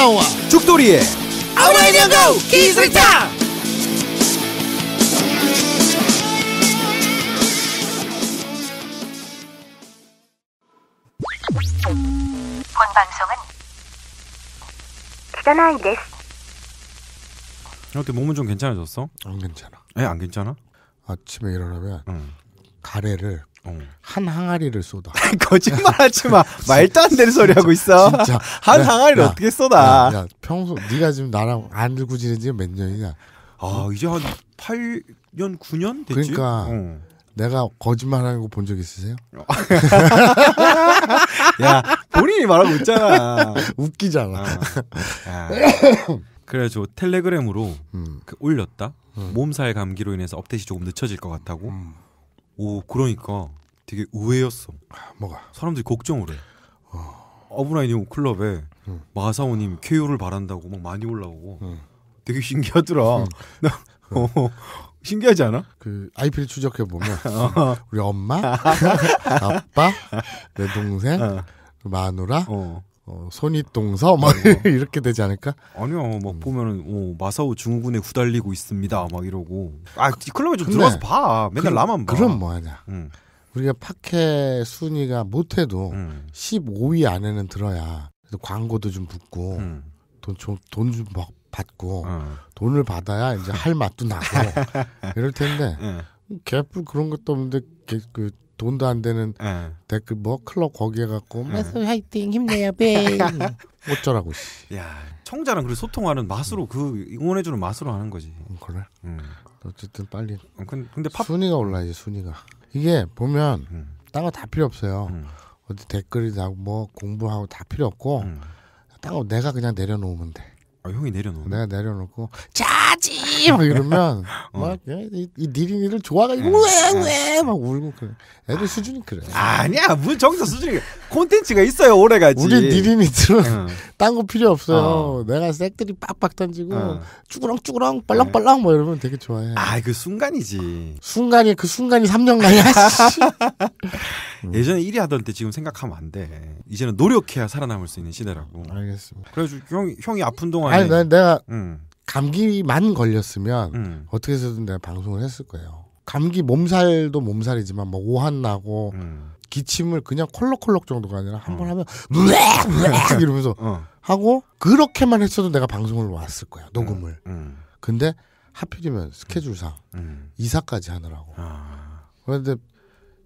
김와 죽돌이의 아우라이년고 기술자 본 방송은 그전아이 데스 어때 몸은 좀 괜찮아졌어? 안 괜찮아. 에안 예, 괜찮아? 아침에 일어나면 응. 가래를 어. 한 항아리를 쏟아. 거짓말하지 마. 말도 안 되는 소리 하고 있어. 진짜. 한 야, 항아리를 야, 어떻게 쏟아? 야, 평소 네가 지금 나랑 안 들고 지낸 지가 몇 년이냐? 아 응? 이제 한 8년 9년 됐지. 그러니까 응. 어. 내가 거짓말하는 거 본 적 있으세요? 야 본인이 말하고 있잖아. 웃기잖아. 아. 그래가지고 텔레그램으로 음. 그 올렸다. 음. 몸살 감기로 인해서 업데이트 조금 늦춰질 것 같다고. 음. 오 그러니까 되게 우회였어. 아, 뭐가? 사람들이 걱정을 해. 어. 어브라이니 클럽에 응. 마사오님 쾌유를 바란다고 막 많이 올라오고 응. 되게 신기하더라. 나 응. 어, 신기하지 않아? 그아이 p 를 추적해 보면 어. 우리 엄마, 아빠, 내 동생, 어. 마누라, 어. 어, 손윗동서 막 뭐 이렇게 되지 않을까? 아니요, 막 음. 보면은 오, 어, 마사오 중후군에 후달리고 있습니다, 막 이러고. 아, 이 클럽에 좀 들어가서 봐. 맨날 그, 나만 봐. 그럼 뭐하냐? 음. 우리가 팟캐 순위가 못해도 음. 15위 안에는 들어야 그래도 광고도 좀 붙고 음. 돈좀 돈 좀 막 받고 음. 돈을 받아야 이제 할 맛도 나고 이럴 텐데 음. 개뿔 그런 것도 없는데 개, 그 돈도 안 되는 네. 댓글 뭐 클럽 거기에 갖고 마술 예. 화이팅 힘내야 배 어쩌라고 씨. 야 청자랑 그리 소통하는 맛으로 음. 그 응원해주는 맛으로 하는 거지. 음, 그래. 음. 어쨌든 빨리. 어, 근데, 근데 팝... 순위가 올라야지 순위가. 이게 보면 따가 음. 거다 필요 없어요. 음. 어디 댓글이 나뭐 공부하고 다 필요 없고 따가 거 내가 그냥 내려놓으면 돼. 아, 형이 내려놓고 내가 내려놓고 짜지 막 이러면 어. 막이 예, 니린이를 좋아가지고 왜왜막 예, 예. 울고 그래 애들 수준이 그래 아니야 무슨 뭐 저기서 수준이 콘텐츠가 있어요 오래가지 우리 니린이들은 어. 딴거 필요 없어요 어. 내가 색들이 빡빡 던지고 어. 쭈그렁쭈그렁 빨랑빨랑 뭐 이러면 되게 좋아해 아그 순간이지 순간이 그 순간이 3년간이야 예전에 1위 하던 때 지금 생각하면 안 돼 이제는 노력해야 살아남을 수 있는 시대라고 알겠습니다 그래서 가 형, 형이 아픈 동안 아니, 네. 난 내가 음. 감기만 걸렸으면 음. 어떻게 해서든 내가 방송을 했을 거예요. 감기 몸살도 몸살이지만 뭐 오한 나고 음. 기침을 그냥 콜록콜록 정도가 아니라 한번 어. 하면 으야 이러면서 어. 하고 그렇게만 했어도 내가 방송을 왔을 거야 녹음을. 음. 음. 근데 하필이면 스케줄상 이사까지 하느라고. 아. 그런데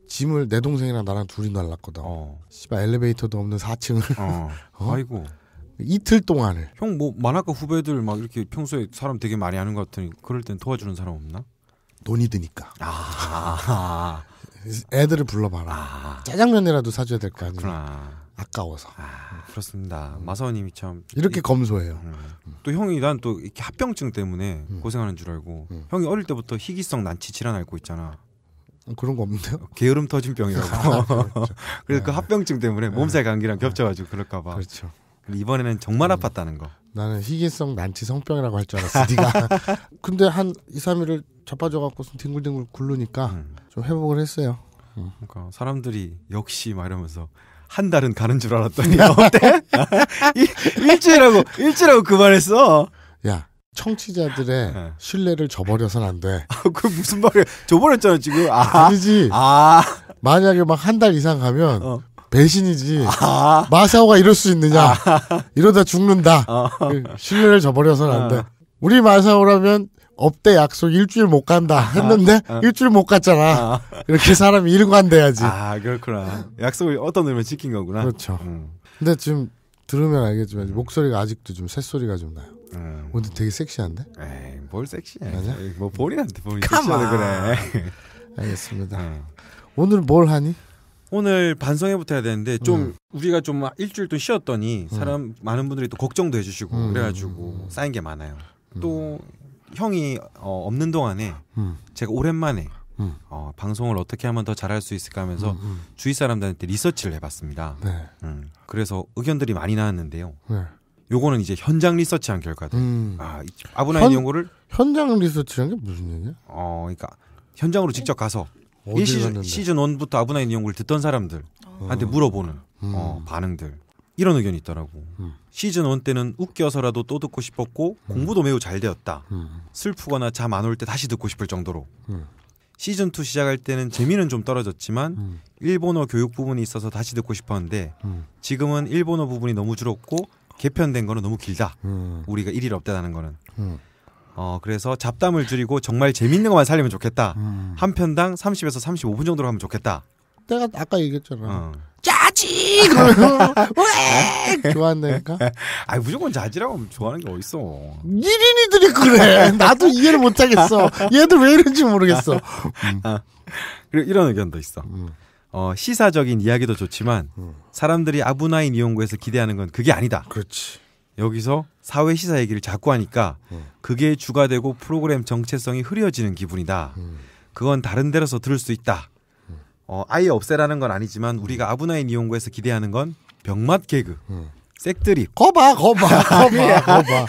짐을 내 동생이랑 나랑 둘이 날랐거든. 어. 씨발 엘리베이터도 없는 4층을. 어. 어. 아이고. 이틀 동안을. 형 뭐 만화가 후배들 막 이렇게 평소에 사람 되게 많이 아는 것 같으니 그럴 땐 도와주는 사람 없나? 돈이 드니까. 아. 애들을 불러봐라. 아. 짜장면이라도 사줘야 될 거 아니야. 아까워서. 아, 그렇습니다. 음. 마사오님이 참 이렇게 이, 검소해요. 음. 또 형이 난 또 이렇게 합병증 때문에 음. 고생하는 줄 알고 음. 형이 어릴 때부터 희귀성 난치 질환 앓고 있잖아. 음, 그런 거 없는데요? 어, 게으름 터진 병이라고. 아, 그렇죠. 그래서 그 네. 그 합병증 때문에 몸살 네. 감기랑 네. 겹쳐가지고 그럴까봐. 그렇죠. 이번에는 정말 음. 아팠다는 거. 나는 희귀성 난치 성병이라고 할 줄 알았어. 네가. 근데 한 2, 3일을 자빠져 갖고 뒹굴뒹굴 굴르니까 음. 좀 회복을 했어요. 음. 그러니까 사람들이 역시 말하면서한 달은 가는 줄 알았더니 어때? 일주일하고 일주일하고 그만했어. 야, 청취자들의 네. 신뢰를 저버려선 안 돼. 아, 그 무슨 말이야? 저버렸잖아 지금. 아, 니지 아. 만약에 막 한 달 이상 가면 어. 배신이지. 아. 마사오가 이럴 수 있느냐. 아. 이러다 죽는다. 어. 신뢰를 저버려서는 안 돼. 어. 우리 마사오라면 업대 약속 일주일 못 간다 아. 했는데 아. 일주일 못 갔잖아. 어. 이렇게 사람이 일관돼야지. 아 그렇구나. 약속을 어떤 의미로 지킨 거구나. 그렇죠. 음. 근데 지금 들으면 알겠지만 음. 목소리가 아직도 좀 새소리가 좀 나요. 음. 근데 되게 섹시한데? 에이, 뭘 섹시해. 맞아? 뭐 본인한테 본인 섹시하 그래. 알겠습니다. 음. 오늘 뭘 하니? 오늘 반성해부터 해야 되는데 좀 음. 우리가 좀 아, 일주일 또 쉬었더니 음. 사람 음. 많은 분들이 또 걱정도 해주시고 음. 그래가지고 쌓인 게 많아요. 음. 또 형이 어, 없는 동안에 음. 제가 오랜만에 어, 방송을 어떻게 하면 더 잘할 수 있을까 하면서 주위 사람들한테 리서치를 해봤습니다. 네. 음, 그래서 의견들이 많이 나왔는데요. 네. 요거는 이제 현장 리서치한 결과들. 아, 아브나인 연구를 현장 리서치라는게 무슨 얘기야? 어, 그러니까 현장으로 직접 가서 이 시즌, 시즌 1부터 아브나인 이용구를 듣던 사람들 아. 한테 물어보는 음. 어, 반응들 이런 의견이 있더라고. 음. 시즌 1 때는 웃겨서라도 또 듣고 싶었고 음. 공부도 매우 잘 되었다. 음. 슬프거나 잠 안 올 때 다시 듣고 싶을 정도로. 음. 시즌 2 시작할 때는 재미는 좀 떨어졌지만 음. 일본어 교육 부분이 있어서 다시 듣고 싶었는데 지금은 일본어 부분이 너무 줄었고 개편된 거는 너무 길다. 우리가 일일 없다는 거는. 어 그래서 잡담을 줄이고 정말 재밌는 것만 살리면 좋겠다. 음. 한 편당 30에서 35분 정도로 하면 좋겠다. 내가 아까 얘기했잖아. 어. 짜지 그러면 왜 좋아한다니까. 아 무조건 짜지라고 하면 좋아하는 게 어딨어. 니인이들이 그래. 나도 이해를 못 하겠어. 얘들왜 이런지 모르겠어. 음. 아. 그리고 이런 의견도 있어. 음. 어, 시사적인 이야기도 좋지만 음. 사람들이 아부나인 이용구에서 기대하는 건 그게 아니다. 그렇지. 여기서 사회 시사 얘기를 자꾸 하니까 음. 그게 주가 되고 프로그램 정체성이 흐려지는 기분이다. 음. 그건 다른 데로서 들을 수 있다. 음. 어, 아예 없애라는 건 아니지만 우리가 아브나인 이용구에서 기대하는 건 병맛 개그. 색들이 거봐 거봐 거봐 거봐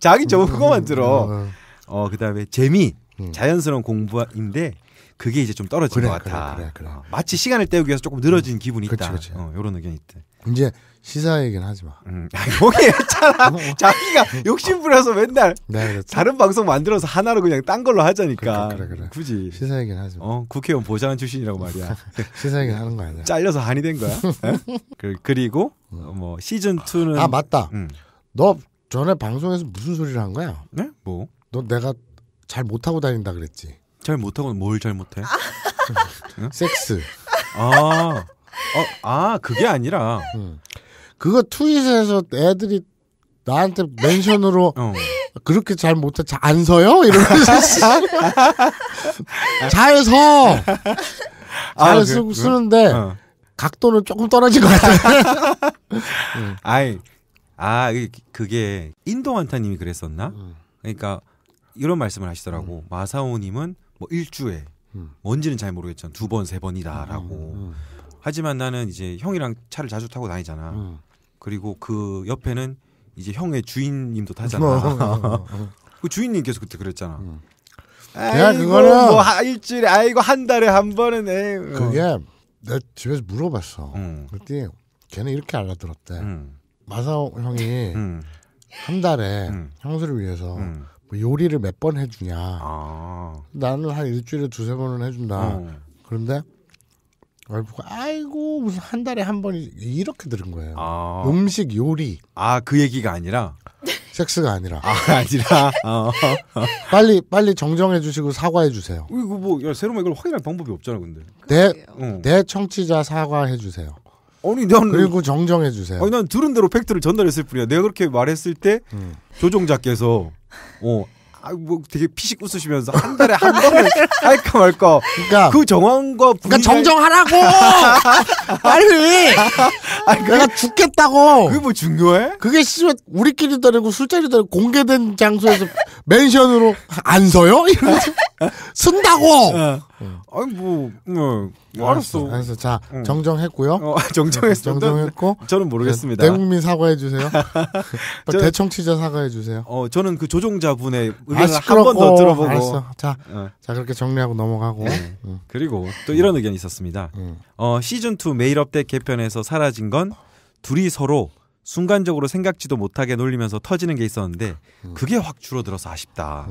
자기 저은 그거만 들어 어 그다음에 재미 자연스러운 공부인데 그게 이제 좀 떨어진 그래, 것 같아. 그래, 그래, 그래. 어, 마치 시간을 때우기 위해서 조금 늘어진 기분이 그치, 있다. 그치. 어, 이런 의견이 있대. 이제 시사 얘기는 하지 마. 여기 음. 아, 했잖아. 자기가 욕심 부려서 맨날 네, 그렇죠. 다른 방송 만들어서 하나로 그냥 딴 걸로 하자니까. 그래, 그러니까, 그래, 그래. 굳이 시사 얘기는 하지 마. 어, 국회의원 보좌관 출신이라고 말이야. 시사 얘기는 하는 거 아니야. 잘려서 한이 된 거야. 그, 그리고 음. 뭐 시즌 2는 아 맞다. 음. 너 전에 방송에서 무슨 소리를 한 거야? 네? 뭐? 너 내가 잘 못하고 다닌다 그랬지. 잘 못하고 뭘 잘못해? 아. 섹스. 아, 어, 아 그게 아니라 음. 그거 트윗에서 애들이 나한테 멘션으로 어. 그렇게 잘 못해 안 서요 이러면서 잘 서 잘 아, 그, 쓰고 그, 쓰는데 어. 각도는 조금 떨어진 것 같아요. 아이 아 그게 인도 완타님이 그랬었나? 그러니까 이런 말씀을 하시더라고 음. 마사오님은 뭐 일주에 음. 뭔지는 잘 모르겠지만 두번 세 번이다라고 음, 음, 음. 하지만 나는 이제 형이랑 차를 자주 타고 다니잖아. 음. 그리고 그 옆에는 이제 형의 주인님도 어, 타잖아. 어, 어, 어 그 주인님께서 그때 그랬잖아. 음. 내가 그거는 뭐 일주일에 아이거한 달에 한 번은 에 그게 내 집에서 물어봤어. 음. 그랬더니 걔는 이렇게 알아들었대. 음. 마사오 형이 음. 한 달에 음. 형수를 위해서 음. 뭐 요리를 몇 번 해주냐. 아. 나는 한 일주일에 두세 번은 해준다. 그런데 알고 아이고 무슨 한 달에 한 번 이렇게 들은 거예요. 아. 음식 요리. 아 그 얘기가 아니라 섹스가 아니라 아 아니라 어. 빨리 빨리 정정해 주시고 사과해 주세요. 어, 이거 뭐 새로 이걸 확인할 방법이 없잖아 근데. 내내 청취자 사과해 주세요. 아니 난 그리고 정정해 주세요. 아니 난 들은 대로 팩트를 전달했을 뿐이야. 내가 그렇게 말했을 때 음. 조종자께서 어 아뭐 되게 피식 웃으시면서 한 달에 한 번을 할까 말까. 그러니까 그 정황과 분위기... 그러니까 정정하라고. 빨리. 아니, 그게, 내가 죽겠다고. 그게 뭐 중요해? 그게 씨발 우리끼리 도아니고 술자리 도아니고 공개된 장소에서 멘션으로 안 서요? 이러면서 쓴다고. 어. 응. 음. 아니 뭐, 뭐, 뭐 알았어. 알았어. 자 응. 음. 정정했고요. 어, 정정했어. 정정했고. 저는 모르겠습니다. 대국민 사과해 주세요. 대청취자 사과해 주세요. 어 저는 그 조종자분의 의견을 아, 한번 더 들어보고. 알았어. 자, 어. 자 그렇게 정리하고 넘어가고. 네. 응. 음. 그리고 또 이런 의견이 있었습니다. 어 시즌 2 메일 업데이트 개편에서 사라진 건 둘이 서로 순간적으로 생각지도 못하게 놀리면서 터지는 게 있었는데 그게 확 줄어들어서 아쉽다.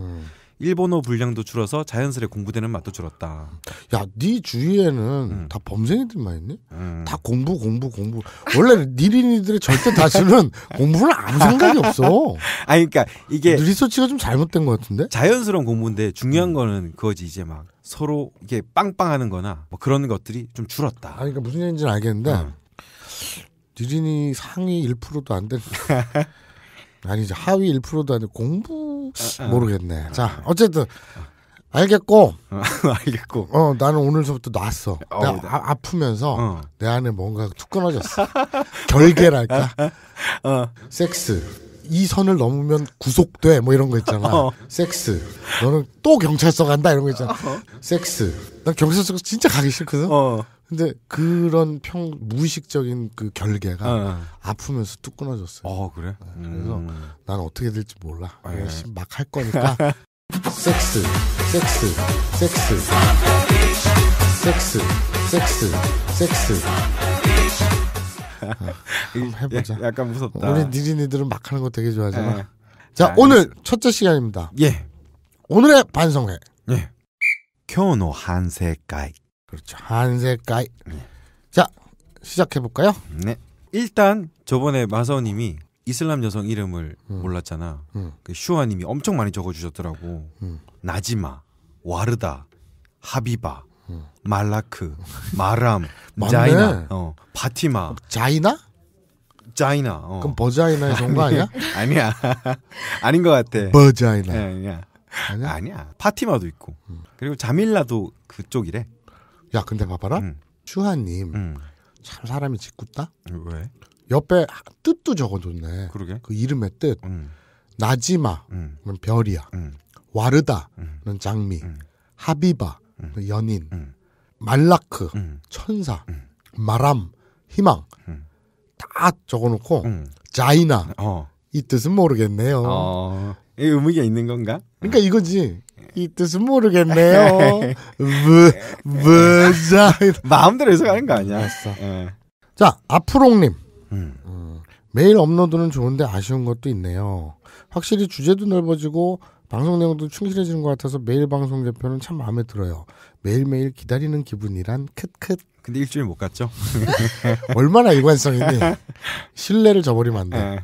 일본어 분량도 줄어서 자연스레 공부되는 맛도 줄었다. 야, 네 주위에는 음. 다 범생이들만 있네. 음. 다 공부, 공부, 공부. 원래 니린이들의 절대 다수는 공부를 아무 생각이 없어. 아니, 그러니까 이게 리서치가 좀 잘못된 것 같은데. 자연스러운 공부인데 중요한 음. 거는 그거지 이제 막 서로 이게 빵빵하는거나 뭐 그런 것들이 좀 줄었다. 아니, 그러니까 무슨 얘기인지는 알겠는데 음. 니린이 상위 1%도 안 되는. 아니 이제 하위 1%도 아니고 공부 아, 아. 모르겠네. 아, 자, 어쨌든 알겠고. 알겠고. 어, 나는 오늘서부터 놨어. 어, 내가 네. 아, 아프면서 어. 내 안에 뭔가 툭 끊어졌어. 결계랄까? 어. 어. 섹스. 이 선을 넘으면 구속돼 뭐 이런 거 있잖아. 어. 섹스. 너는 또 경찰서 간다 이런 거 있잖아. 어. 섹스. 난 경찰서 진짜 가기 싫거든. 어. 근데 그런 평 무의식적인 그 결계가 어. 어. 아프면서 뚝 끊어졌어요. 어 그래? 네, 음. 그래서 음. 난 어떻게 될지 몰라. 아, 예. 막할 거니까. 섹스, 섹스, 섹스, 섹스, 섹스, 섹스. 아, 한번 예, 해보자. 야, 약간 무섭다. 우리 니린이들은 막 하는 거 되게 좋아하잖아. 예. 자, 자 오늘 첫째 시간입니다. 예. 오늘의 반성회. 예. 今日の反省会。 그렇죠. 한색깔. 네. 자, 시작해 볼까요? 네. 일단 저번에 마서님이 이슬람 여성 이름을 음. 몰랐잖아. 음. 그 슈아님이 엄청 많이 적어주셨더라고. 음. 나지마, 와르다, 하비바, 음. 말라크, 마람, 자이나, 어, 바티마. 자이나? 자이나. 어. 그럼 버자이나의 종거 아니야? 아니야. 아닌 것 같아. 버자이나. 네, 아니야. 아니야. 아니야. 파티마도 있고. 음. 그리고 자밀라도 그쪽이래. 야 근데 봐봐라 음. 슈하님 음. 참 사람이 짓궂다. 왜? 옆에 뜻도 적어줬네. 그러게. 그 이름의 뜻. 음. 나지마. 음. 별이야. 음. 와르다. 음. 는 장미. 음. 하비바. 연인. 말라크. 천사. 마람. 희망. 다 적어놓고 자이나. 어. 이 뜻은 모르겠네요. 어. 의미가 있는 건가? 그러니까 이거지. 이 뜻은 모르겠네요. 브, 브자. 마음대로 해석하는 거 아니야. 알았어. 예. 자, 아프롱님. 음. 음. 매일 업로드는 좋은데 아쉬운 것도 있네요. 확실히 주제도 넓어지고 방송 내용도 충실해지는 것 같아서 매일 방송 개편은 참 마음에 들어요. 매일매일 기다리는 기분이란 크크. 근데 일주일 못 갔죠? 얼마나 일관성이니? 신뢰를 저버리면 안 돼. 에. 예.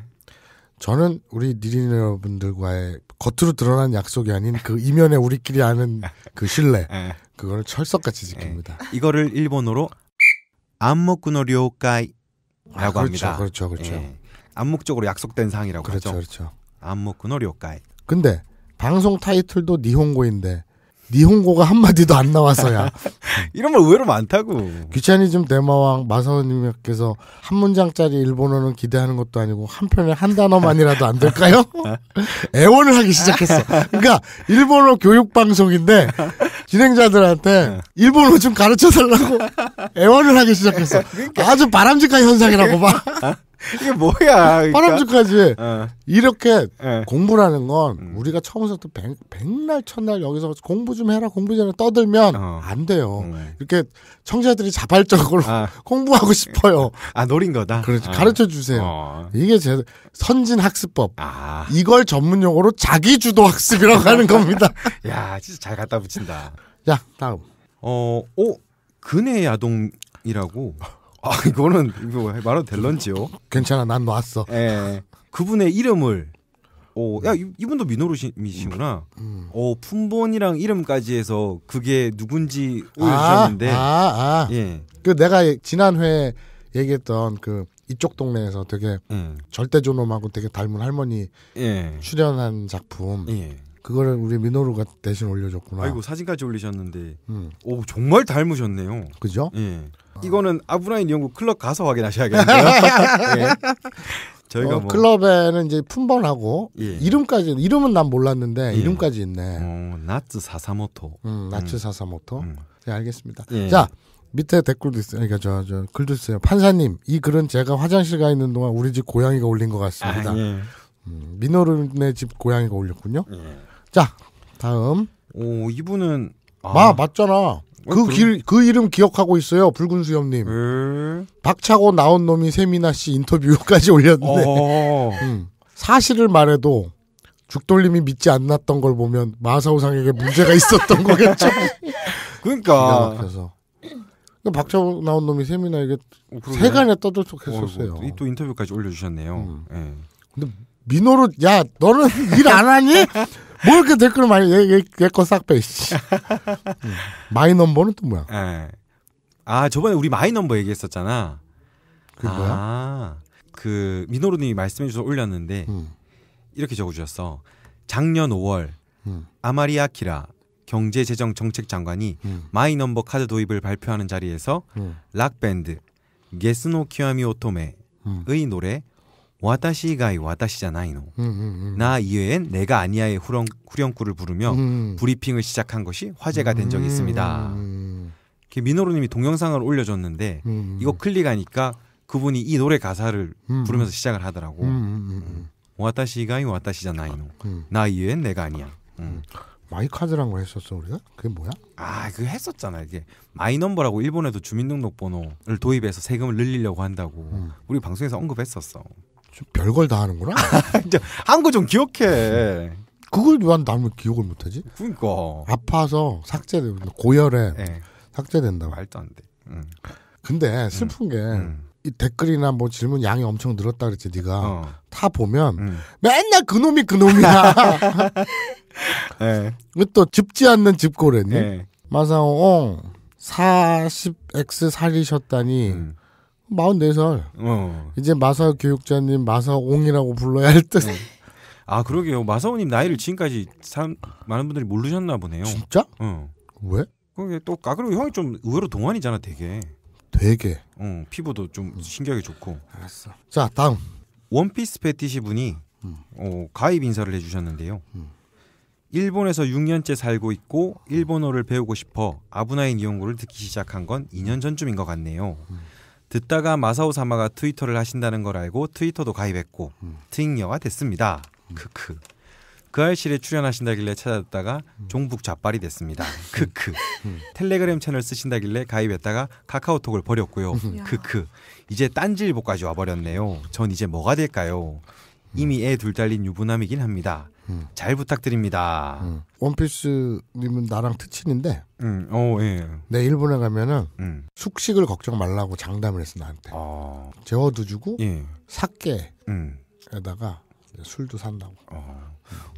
저는 우리 니린 여분들과의 겉으로 드러난 약속이 아닌 그 이면에 우리끼리 아는 그 신뢰 예. 그거를 철석같이 지킵니다. 예. 이거를 일본어로 안목구노료가이라고 아, 그렇죠, 합니다. 그렇죠, 그렇죠. 예. 암묵적으로 약속된 상이라고 그렇죠, 하죠. 그렇죠. 안목구노료가이. 근데 방송 타이틀도 니혼고인데 니홍고가 한마디도 안 나와서야. 이런 말 의외로 많다고. 귀차니즘 대마왕 마사오님께서 한 문장짜리 일본어는 기대하는 것도 아니고 한 편에 한 단어만이라도 안 될까요? 애원을 하기 시작했어. 그러니까 일본어 교육방송인데 진행자들한테 일본어 좀 가르쳐 달라고 애원을 하기 시작했어. 그러니까. 아주 바람직한 현상이라고 봐. 이게 뭐야? 그러니까. 파람주까지 어. 이렇게 네. 예. 공부라는 건 음. 우리가 처음부터 백, 백날 첫날 여기서 공부 좀 해라 공부 좀 해라 떠들면 어. 안 돼요. 음. 이렇게 청자들이 자발적으로 아. 공부하고 싶어요. 아 노린 거다. 그렇죠. 아. 가르쳐 주세요. 어. 이게 제 선진 학습법. 아. 이걸 전문 용어로 자기 주도 학습이라고 하는 겁니다. 야 진짜 잘 갖다 붙인다. 야 다음. 어오 어, 근해 야동이라고. 아 이거는 이거 말해도 될런지요? 괜찮아 난 놨어. 예. 그분의 이름을 오, 어, 야 이분도 민호루시미시구나. 음. 오품본이랑 어, 이름까지 해서 그게 누군지 아, 올려주셨는데. 아, 아, 아. 예. 그 내가 예, 지난 회 얘기했던 그 이쪽 동네에서 되게 음. 예. 절대존엄하고 되게 닮은 할머니 예. 출연한 작품. 예. 그거를 우리 민호루가 대신 올려줬구나. 아이고 사진까지 올리셨는데, 음. 오 정말 닮으셨네요. 그죠? 예. 아. 이거는 아브라인 연구 클럽 가서 확인하셔야겠네요. 예. 저희가 어, 뭐... 클럽에는 이제 품번하고 예. 이름까지 이름은 난 몰랐는데 예. 이름까지 있네. 어, 나츠 사사모토. 음, 나츠 음. 사사모토. 음. 네, 알겠습니다. 예. 자 밑에 댓글도 있어요. 그러니까 저, 저 글도 있어요. 판사님 이 글은 제가 화장실 가 있는 동안 우리 집 고양이가 올린 것 같습니다. 아, 예. 음, 민호른의 집 고양이가 올렸군요. 예. 자, 다음. 오, 이분은 아. 마 맞잖아. 어, 그 길, 그 이름 기억하고 있어요, 붉은 수염님. 에... 예. 박차고 나온 놈이 세미나 씨 인터뷰까지 올렸는데. 어... 음, 사실을 말해도 죽돌림이 믿지 않았던 걸 보면 마사오상에게 문제가 있었던 거겠죠. 그러니까. 그래서 그러니까 박차고 나온 놈이 세미나에게 어, 세간에 떠들썩했었어요. 어, 또 인터뷰까지 올려주셨네요. 음. 네. 근데 민호로 야 너는 일 안 하니? 뭘 이렇게 댓글 많이 얘얘거싹 빼. 씨. 마이 넘버는 또 뭐야? 네. 아 저번에 우리 마이 넘버 얘기했었잖아. 아, 그 아, 뭐야? 그 민호로님이 말씀해 주셔서 올렸는데 음. 이렇게 적어주셨어. 작년 5월 음. 아마리아 키라 경제재정정책장관이 음. 마이 넘버 카드 도입을 발표하는 자리에서 음. 락밴드 게스노 키와미 오토메의 음. 노래 와다시가이 와다시잖아요. 음, 음, 음, 나 이외엔 내가 아니야의 후렴, 후렴구를 부르며 음. 브리핑을 시작한 것이 화제가 된 적이 있습니다. 음. 민호로님이 동영상을 올려줬는데 음. 이거 클릭하니까 그분이 이 노래 가사를 부르면서 시작을 하더라고. 와다시가이 와다시잖아요. 나 이외엔 내가 아니야. 음. 마이카드란 걸 했었어 우리가? 그게 뭐야? 아, 그 했었잖아. 이게 마이넘버라고 일본에도 주민등록번호를 도입해서 세금을 늘리려고 한다고 우리 방송에서 언급했었어. 좀 별걸 다 하는구나. 이제 한거 좀 기억해. 그걸 왜 남을 기억을 못하지? 그니까 아파서 삭제돼 고열에 네. 예. 삭제된다. 말도 안 돼. 응. 근데 슬픈 응. 게이 댓글이나 뭐 질문 양이 엄청 늘었다 그랬지 니가 어. 다 보면 응. 맨날 그놈이 그놈이야. 네. 예. 또집지 않는 집고래니 네. 예. 마사오 40x 어, 살리셨다니 음. 44살. 어. 이제 마사 오 교육자님 마사옹이라고 불러야 할 듯. 어. 아 그러게요. 마사오님 나이를 지금까지 사 많은 분들이 모르셨나 보네요. 진짜? 어. 왜? 그게 또아 그리고 형이 좀 의외로 동안이잖아 되게. 되게. 어 피부도 좀 신기하게 좋고. 알았어. 자 다음. 원피스 패티시 분이 음. 어, 가입 인사를 해주셨는데요. 음. 일본에서 6년째 살고 있고 일본어를 배우고 싶어 아브나인 이용구를 듣기 시작한 건 2년 전쯤인 것 같네요. 음. 듣다가 마사오 사마가 트위터를 하신다는 걸 알고 트위터도 가입했고 음. 트잉녀가 됐습니다. 음. 크크. 그 알실에 출연하신다길래 찾아듣다가 음. 종북 좌빨이 됐습니다. 음. 크크. 음. 텔레그램 채널 쓰신다길래 가입했다가 카카오톡을 버렸고요. 음. 크크. 이제 딴지일보까지 와버렸네요. 전 이제 뭐가 될까요? 이미 애둘 달린 유부남이긴 합니다. 잘 부탁드립니다. 음. 원피스님은 나랑 특친인데, 음. 오, 어, 예. 내 일본에 가면은 음. 숙식을 걱정 말라고 장담을 했어 나한테. 어. 재워도 주고 예. 사게에다가 술도 산다고. 어.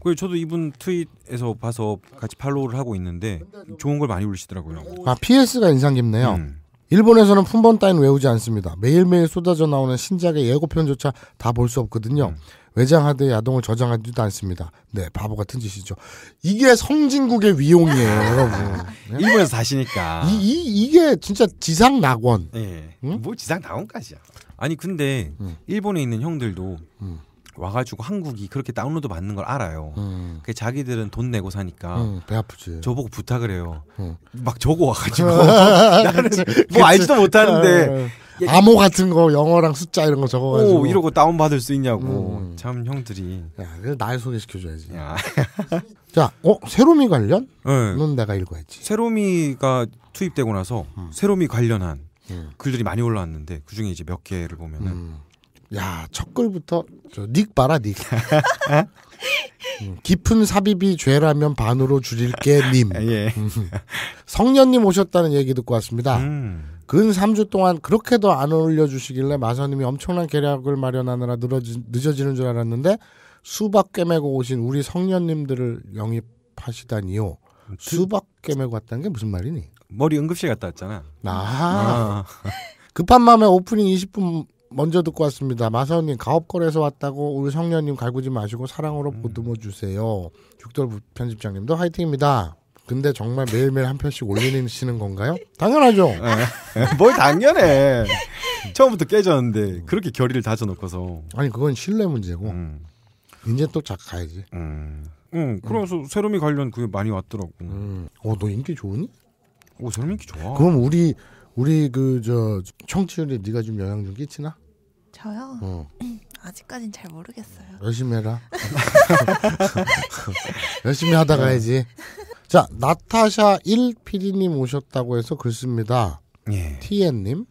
그 저도 이분 트윗에서 봐서 같이 팔로우를 하고 있는데 좋은 걸 많이 올리시더라고요. 아 PS가 인상 깊네요. 음. 일본에서는 품번 따윈 외우지 않습니다. 매일매일 쏟아져 나오는 신작의 예고편조차 다 볼 수 없거든요. 음. 외장하되 드 야동을 저장하지도 않습니다. 네, 바보 같은 짓이죠. 이게 성진국의 위용이에요, 여러분. 네. 일본에서 사시니까. 이, 이, 이게 진짜 지상 낙원. 예. 네. 응? 뭐 지상 낙원까지야. 아니, 근데, 응. 일본에 있는 형들도, 응. 와가지고 한국이 그렇게 다운로드 받는 걸 알아요. 음. 그 자기들은 돈 내고 사니까 음, 배 아프지. 저보고 부탁을 해요. 음. 막 저거 와가지고 나는 그치, 뭐 알지도 못하는데 야, 아, 예. 예. 암호 같은 거 영어랑 숫자 이런 거 적어가지고 오, 이러고 다운 받을 수 있냐고 음. 참 형들이. 야, 그래 날 소개시켜줘야지. 자, 어 세로미 관련은 네. 예. 내가 읽어야지. 세로미가 투입되고 나서 세로미 음. 관련한 음. 글들이 많이 올라왔는데 그 중에 이제 몇 개를 보면은. 야, 첫 글부터 닉 봐라 닉. 깊은 삽입이 죄라면 반으로 줄일게 님. 예. 성년님 오셨다는 얘기 듣고 왔습니다. 음. 근 3주 동안 그렇게도 안어울려주시길래 마사님이 엄청난 계략을 마련하느라 늘어지, 늦어지는 줄 알았는데 수박 깨매고 오신 우리 성년님들을 영입하시다니요. 그 수박 깨매고 왔다는 게 무슨 말이니? 머리 응급실 갔다 왔잖아. 아. 아. 급한 마음에 오프닝 20분 먼저 듣고 왔습니다. 마사오님 가업거래에서 왔다고 우리 성녀님 갈구지 마시고 사랑으로 음. 보듬어 주세요. 육돌 편집장님도 화이팅입니다. 근데 정말 매일매일 한 편씩 올리시는 건가요? 당연하죠. 네. 뭘 당연해. 처음부터 깨졌는데 그렇게 결의를 다져놓고서. 아니 그건 신뢰 문제고. 음. 이제 또 작가야지. 음. 응, 음, 그래서 음. 세롬이 관련 그게 많이 왔더라고. 음. 어, 너 인기 좋으니? 오, 세롬 인기 좋아. 그럼 우리 우리 그 저 청취율에 네가 좀 영향 좀 끼치나? 저요? 어. 아직까진 잘 모르겠어요. 열심히 해라. 열심히 하다 가야지. 네. 자, 나타샤 1피디님 오셨다고 해서 글 씁니다. 예. TN님.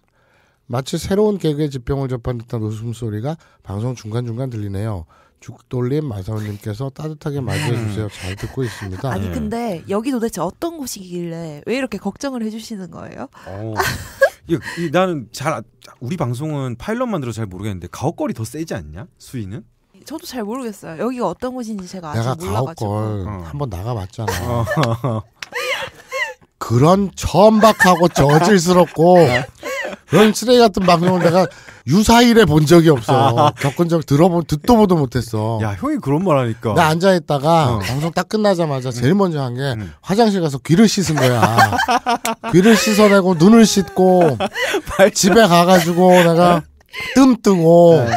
마치 새로운 개그의 지평을 접한 듯한 웃음소리가 방송 중간중간 들리네요. 죽돌림 마사오님께서 따뜻하게 맞이해주세요. 잘 듣고 있습니다. 아니 예. 근데 여기 도대체 어떤 곳이길래 왜 이렇게 걱정을 해주시는 거예요? 어, 이, 이, 나는 잘 아, 우리 방송은 파일럿만 들어 잘 모르겠는데 가옥걸이 더 세지 않냐? 수위는? 저도 잘 모르겠어요. 여기가 어떤 곳인지 제가 아직 몰라가지고. 가옥걸 어. 한번 나가봤잖아. 어. 그런 천박하고 저질스럽고 네. 그런 쓰레기 같은 방송을 내가 유사일에 본 적이 없어. 겪은 적 들어본 듣도 보도 못했어. 야 형이 그런 말 하니까 나 앉아 있다가 어. 방송 딱 끝나자마자 제일 음. 먼저 한게 음. 화장실 가서 귀를 씻은 거야. 귀를 씻어내고 눈을 씻고 집에 가가지고 내가 네. 뜸 뜨고. 네.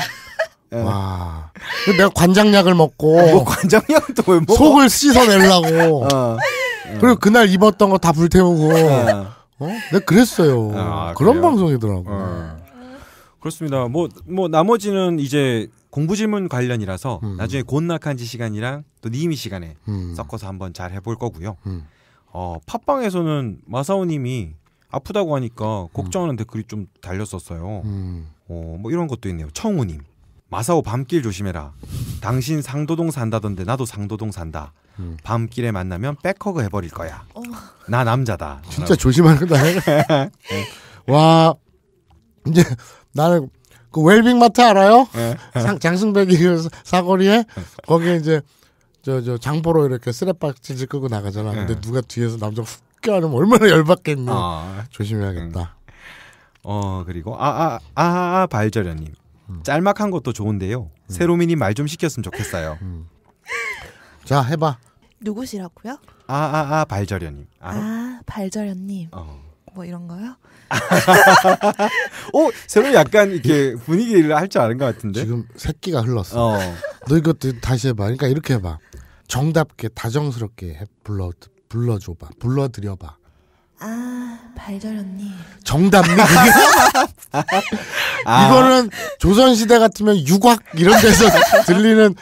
네. 와. 그 내가 관장약을 먹고. 어, 뭐 관장약도 왜 먹어? 속을 씻어내려고. 어, 그리고 그날 입었던 거 다 불태우고. 어? 내가 네, 그랬어요. 아, 그런 방송이더라고. 어. 그렇습니다. 뭐, 뭐, 나머지는 이제 공부 질문 관련이라서 음. 나중에 곤낙한지 시간이랑 또 니미 시간에 음. 섞어서 한번 잘 해볼 거고요. 음. 어, 팟빵에서는 마사오 님이 아프다고 하니까 걱정하는 음. 댓글이 좀 달렸었어요. 음. 어, 뭐 이런 것도 있네요. 청우 님. 마사오 밤길 조심해라. 당신 상도동 산다던데 나도 상도동 산다. 음. 밤길에 만나면 백허그 해버릴 거야. 어. 나 남자다. 진짜 조심하는다. 네. 와 이제 나는 그 웰빙 마트 알아요? 네. 네. 상, 장승백이 그 사거리에 네. 거기에 이제 저 저 장보러 이렇게 쓰레빠지지 끄고 나가잖아. 근데 네. 누가 뒤에서 남자 훅 껴안으면 얼마나 열받겠니? 아. 조심해야겠다. 음. 어 그리고 아아아 아, 아, 아, 아 발저려님 음. 짤막한 것도 좋은데요. 음. 세로미님 말좀 시켰으면 좋겠어요. 음. 자 해봐. 누구시라고요? 아 아아 아, 아, 아 발절연님. 아, 아 발절연님. 어. 뭐 이런 거요? 오 어, 새로 약간 이렇게 분위기를 할 줄 아는 것 같은데. 지금 새끼가 흘렀어. 어. 너 이것도 다시 해봐. 그러니까 이렇게 해봐. 정답게 다정스럽게 해, 불러 불러줘봐. 불러드려봐. 아, 발절 언니. 정답 아. 이거는 조선시대 같으면 유곽 이런 데서 들리는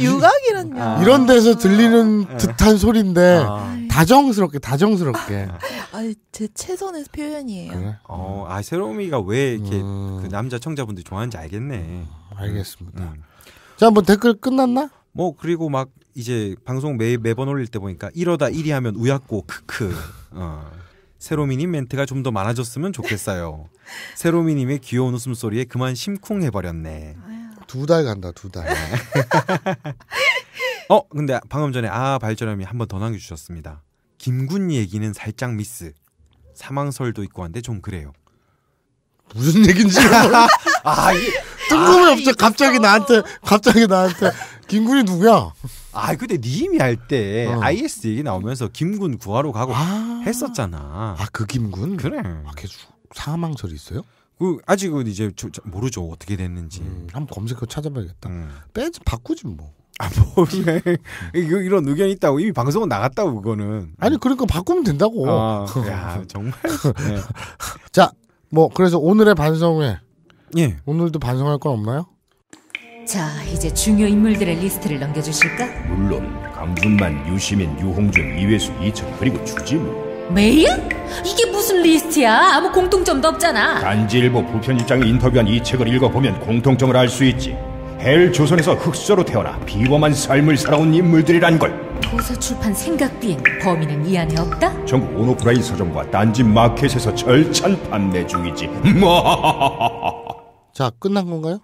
유곽이란요 아. 이런 데서 들리는 아. 듯한 네. 소리인데 아. 다정스럽게 다정스럽게 아제 최선의 표현이에요 그래? 어, 아 새로미가 왜 이렇게 음. 그 남자 청자분들 이 좋아하는지 알겠네 음, 알겠습니다 음. 음. 자, 뭐 댓글 끝났나? 뭐 그리고 막 이제 방송 매 매번 올릴 때 보니까 이러다 이리 하면 우약고 크크. 어. 세로미님 멘트가 좀 더 많아졌으면 좋겠어요. 세로미님의 귀여운 웃음소리에 그만 심쿵해버렸네. 두 달 간다, 두 달. 어, 근데 방금 전에 아 발전함이 한번 더 남겨주셨습니다. 김군 얘기는 살짝 미스. 사망설도 있고 한데 좀 그래요. 무슨 얘긴지. 아, 이게 뜬금없이 아, 갑자기 나한테 갑자기 나한테 김군이 누구야? 아 근데 님이 할때 어. IS 얘기 나오면서 김군 구하러 가고 아~ 했었잖아. 아 그 김군? 그래. 아, 계속 사망설이 있어요? 그 아직은 이제 저, 저 모르죠 어떻게 됐는지. 음, 한번 검색해 찾아봐야겠다. 음. 빼지 바꾸지 뭐. 아, 뭐, 이런 의견이 있다고. 이미 방송은 나갔다고, 그거는. 아니, 그러니까 바꾸면 된다고. 아, 야, 정말. 네. 자, 뭐, 그래서 오늘의 반성회. 예. 오늘도 반성할 건 없나요? 자, 이제 중요 인물들의 리스트를 넘겨주실까? 물론 강준만, 유시민, 유홍준, 이회수, 이천 그리고 주지무 메일 이게 무슨 리스트야? 아무 공통점도 없잖아. 단지일부 부편일장이 인터뷰한 이 책을 읽어보면 공통점을 알 수 있지. 헬 조선에서 흑수저로 태어나 비범한 삶을 살아온 인물들이란 걸. 도서 출판 생각 비행 범인은 이 안에 없다? 전국 온오프라인 서점과 단지 마켓에서 절찬 판매 중이지. 자, 끝난 건가요?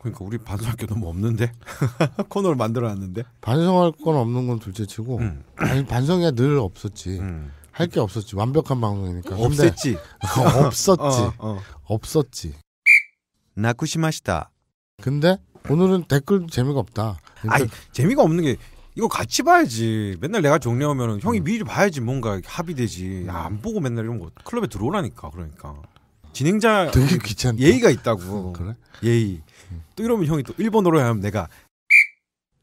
그러니까 우리 반성할 게 너무 없는데 코너를 만들어놨는데 반성할 건 없는 건 둘째치고 음. 아니 반성이야 늘 없었지 음. 할게 없었지 완벽한 방송이니까 없었지 어, 없었지 어, 어. 없었지 나쿠시마시다 근데 오늘은 댓글 재미가 없다 그러니까 아니 재미가 없는 게 이거 같이 봐야지. 맨날 내가 정리하면 형이 음. 미리 봐야지 뭔가 합의되지. 야, 음. 안 보고 맨날 이런 거 클럽에 들어오라니까 그러니까. 진행자 되게 귀찮다. 예의가 있다고. 어, 그래? 예의. 또 이러면 형이 또 일본어로 하면 내가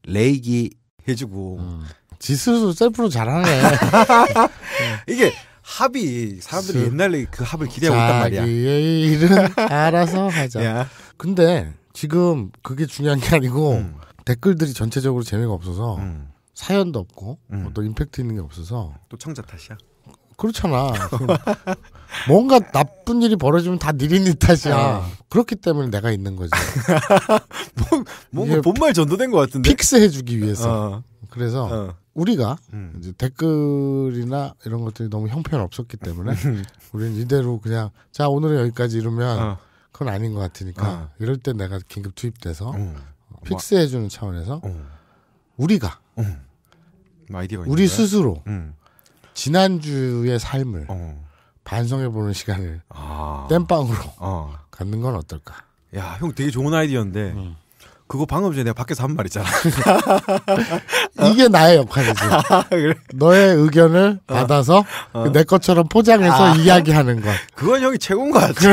레이기 해주고. 음. 지스로 셀프로 잘하네. 이게 합이 사람들이 옛날에 그 합을 기대하고 있단 말이야. 자기의 일은 알아서 하자. 야. 근데 지금 그게 중요한 게 아니고 음. 댓글들이 전체적으로 재미가 없어서 음. 사연도 없고 음. 어 임팩트 있는 게 없어서 또 청자 탓이야. 그렇잖아. 뭔가 나쁜 일이 벌어지면 다 니린이 탓이야. 아, 네. 그렇기 때문에 내가 있는 거지. 뭔가 본말 전도된 것 같은데. 픽스해주기 위해서. 어. 그래서 어. 우리가 음. 댓글이나 이런 것들이 너무 형편없었기 때문에 우리는 이대로 그냥 자 오늘은 여기까지 이러면 어. 그건 아닌 것 같으니까 어. 이럴 때 내가 긴급 투입돼서 음. 어, 픽스해주는 차원에서 음. 우리가 음. 뭐 우리 스스로 음. 지난주의 삶을 어. 반성해보는 시간을 아. 땜빵으로 어. 갖는 건 어떨까? 야, 형 되게 좋은 아이디어인데. 음. 그거 방금 전에 내가 밖에서 한 말 있잖아. 이게 나의 역할이지. 아, 그래? 너의 의견을 어. 받아서 어. 내 것처럼 포장해서 아. 이야기하는 것. 그건 형이 최고인 것 같아.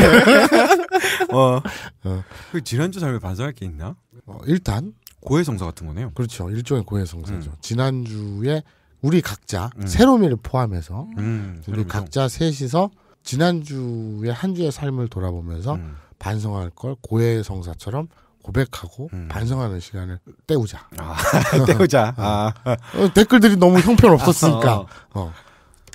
어. 어. 그 지난주 삶에 반성할 게 있나? 어, 일단 고해성사 같은 거네요. 그렇죠. 일종의 고해성사죠. 음. 지난주에 우리 각자 음. 세로미를 포함해서 음, 음. 우리 각자 셋이서 지난주에한 주의 삶을 돌아보면서 음. 반성할 걸 고해 성사처럼 고백하고 음. 반성하는 시간을 때우자. 아, 때우자. 어. 아. 어, 댓글들이 너무 형편없었으니까. 어. 어.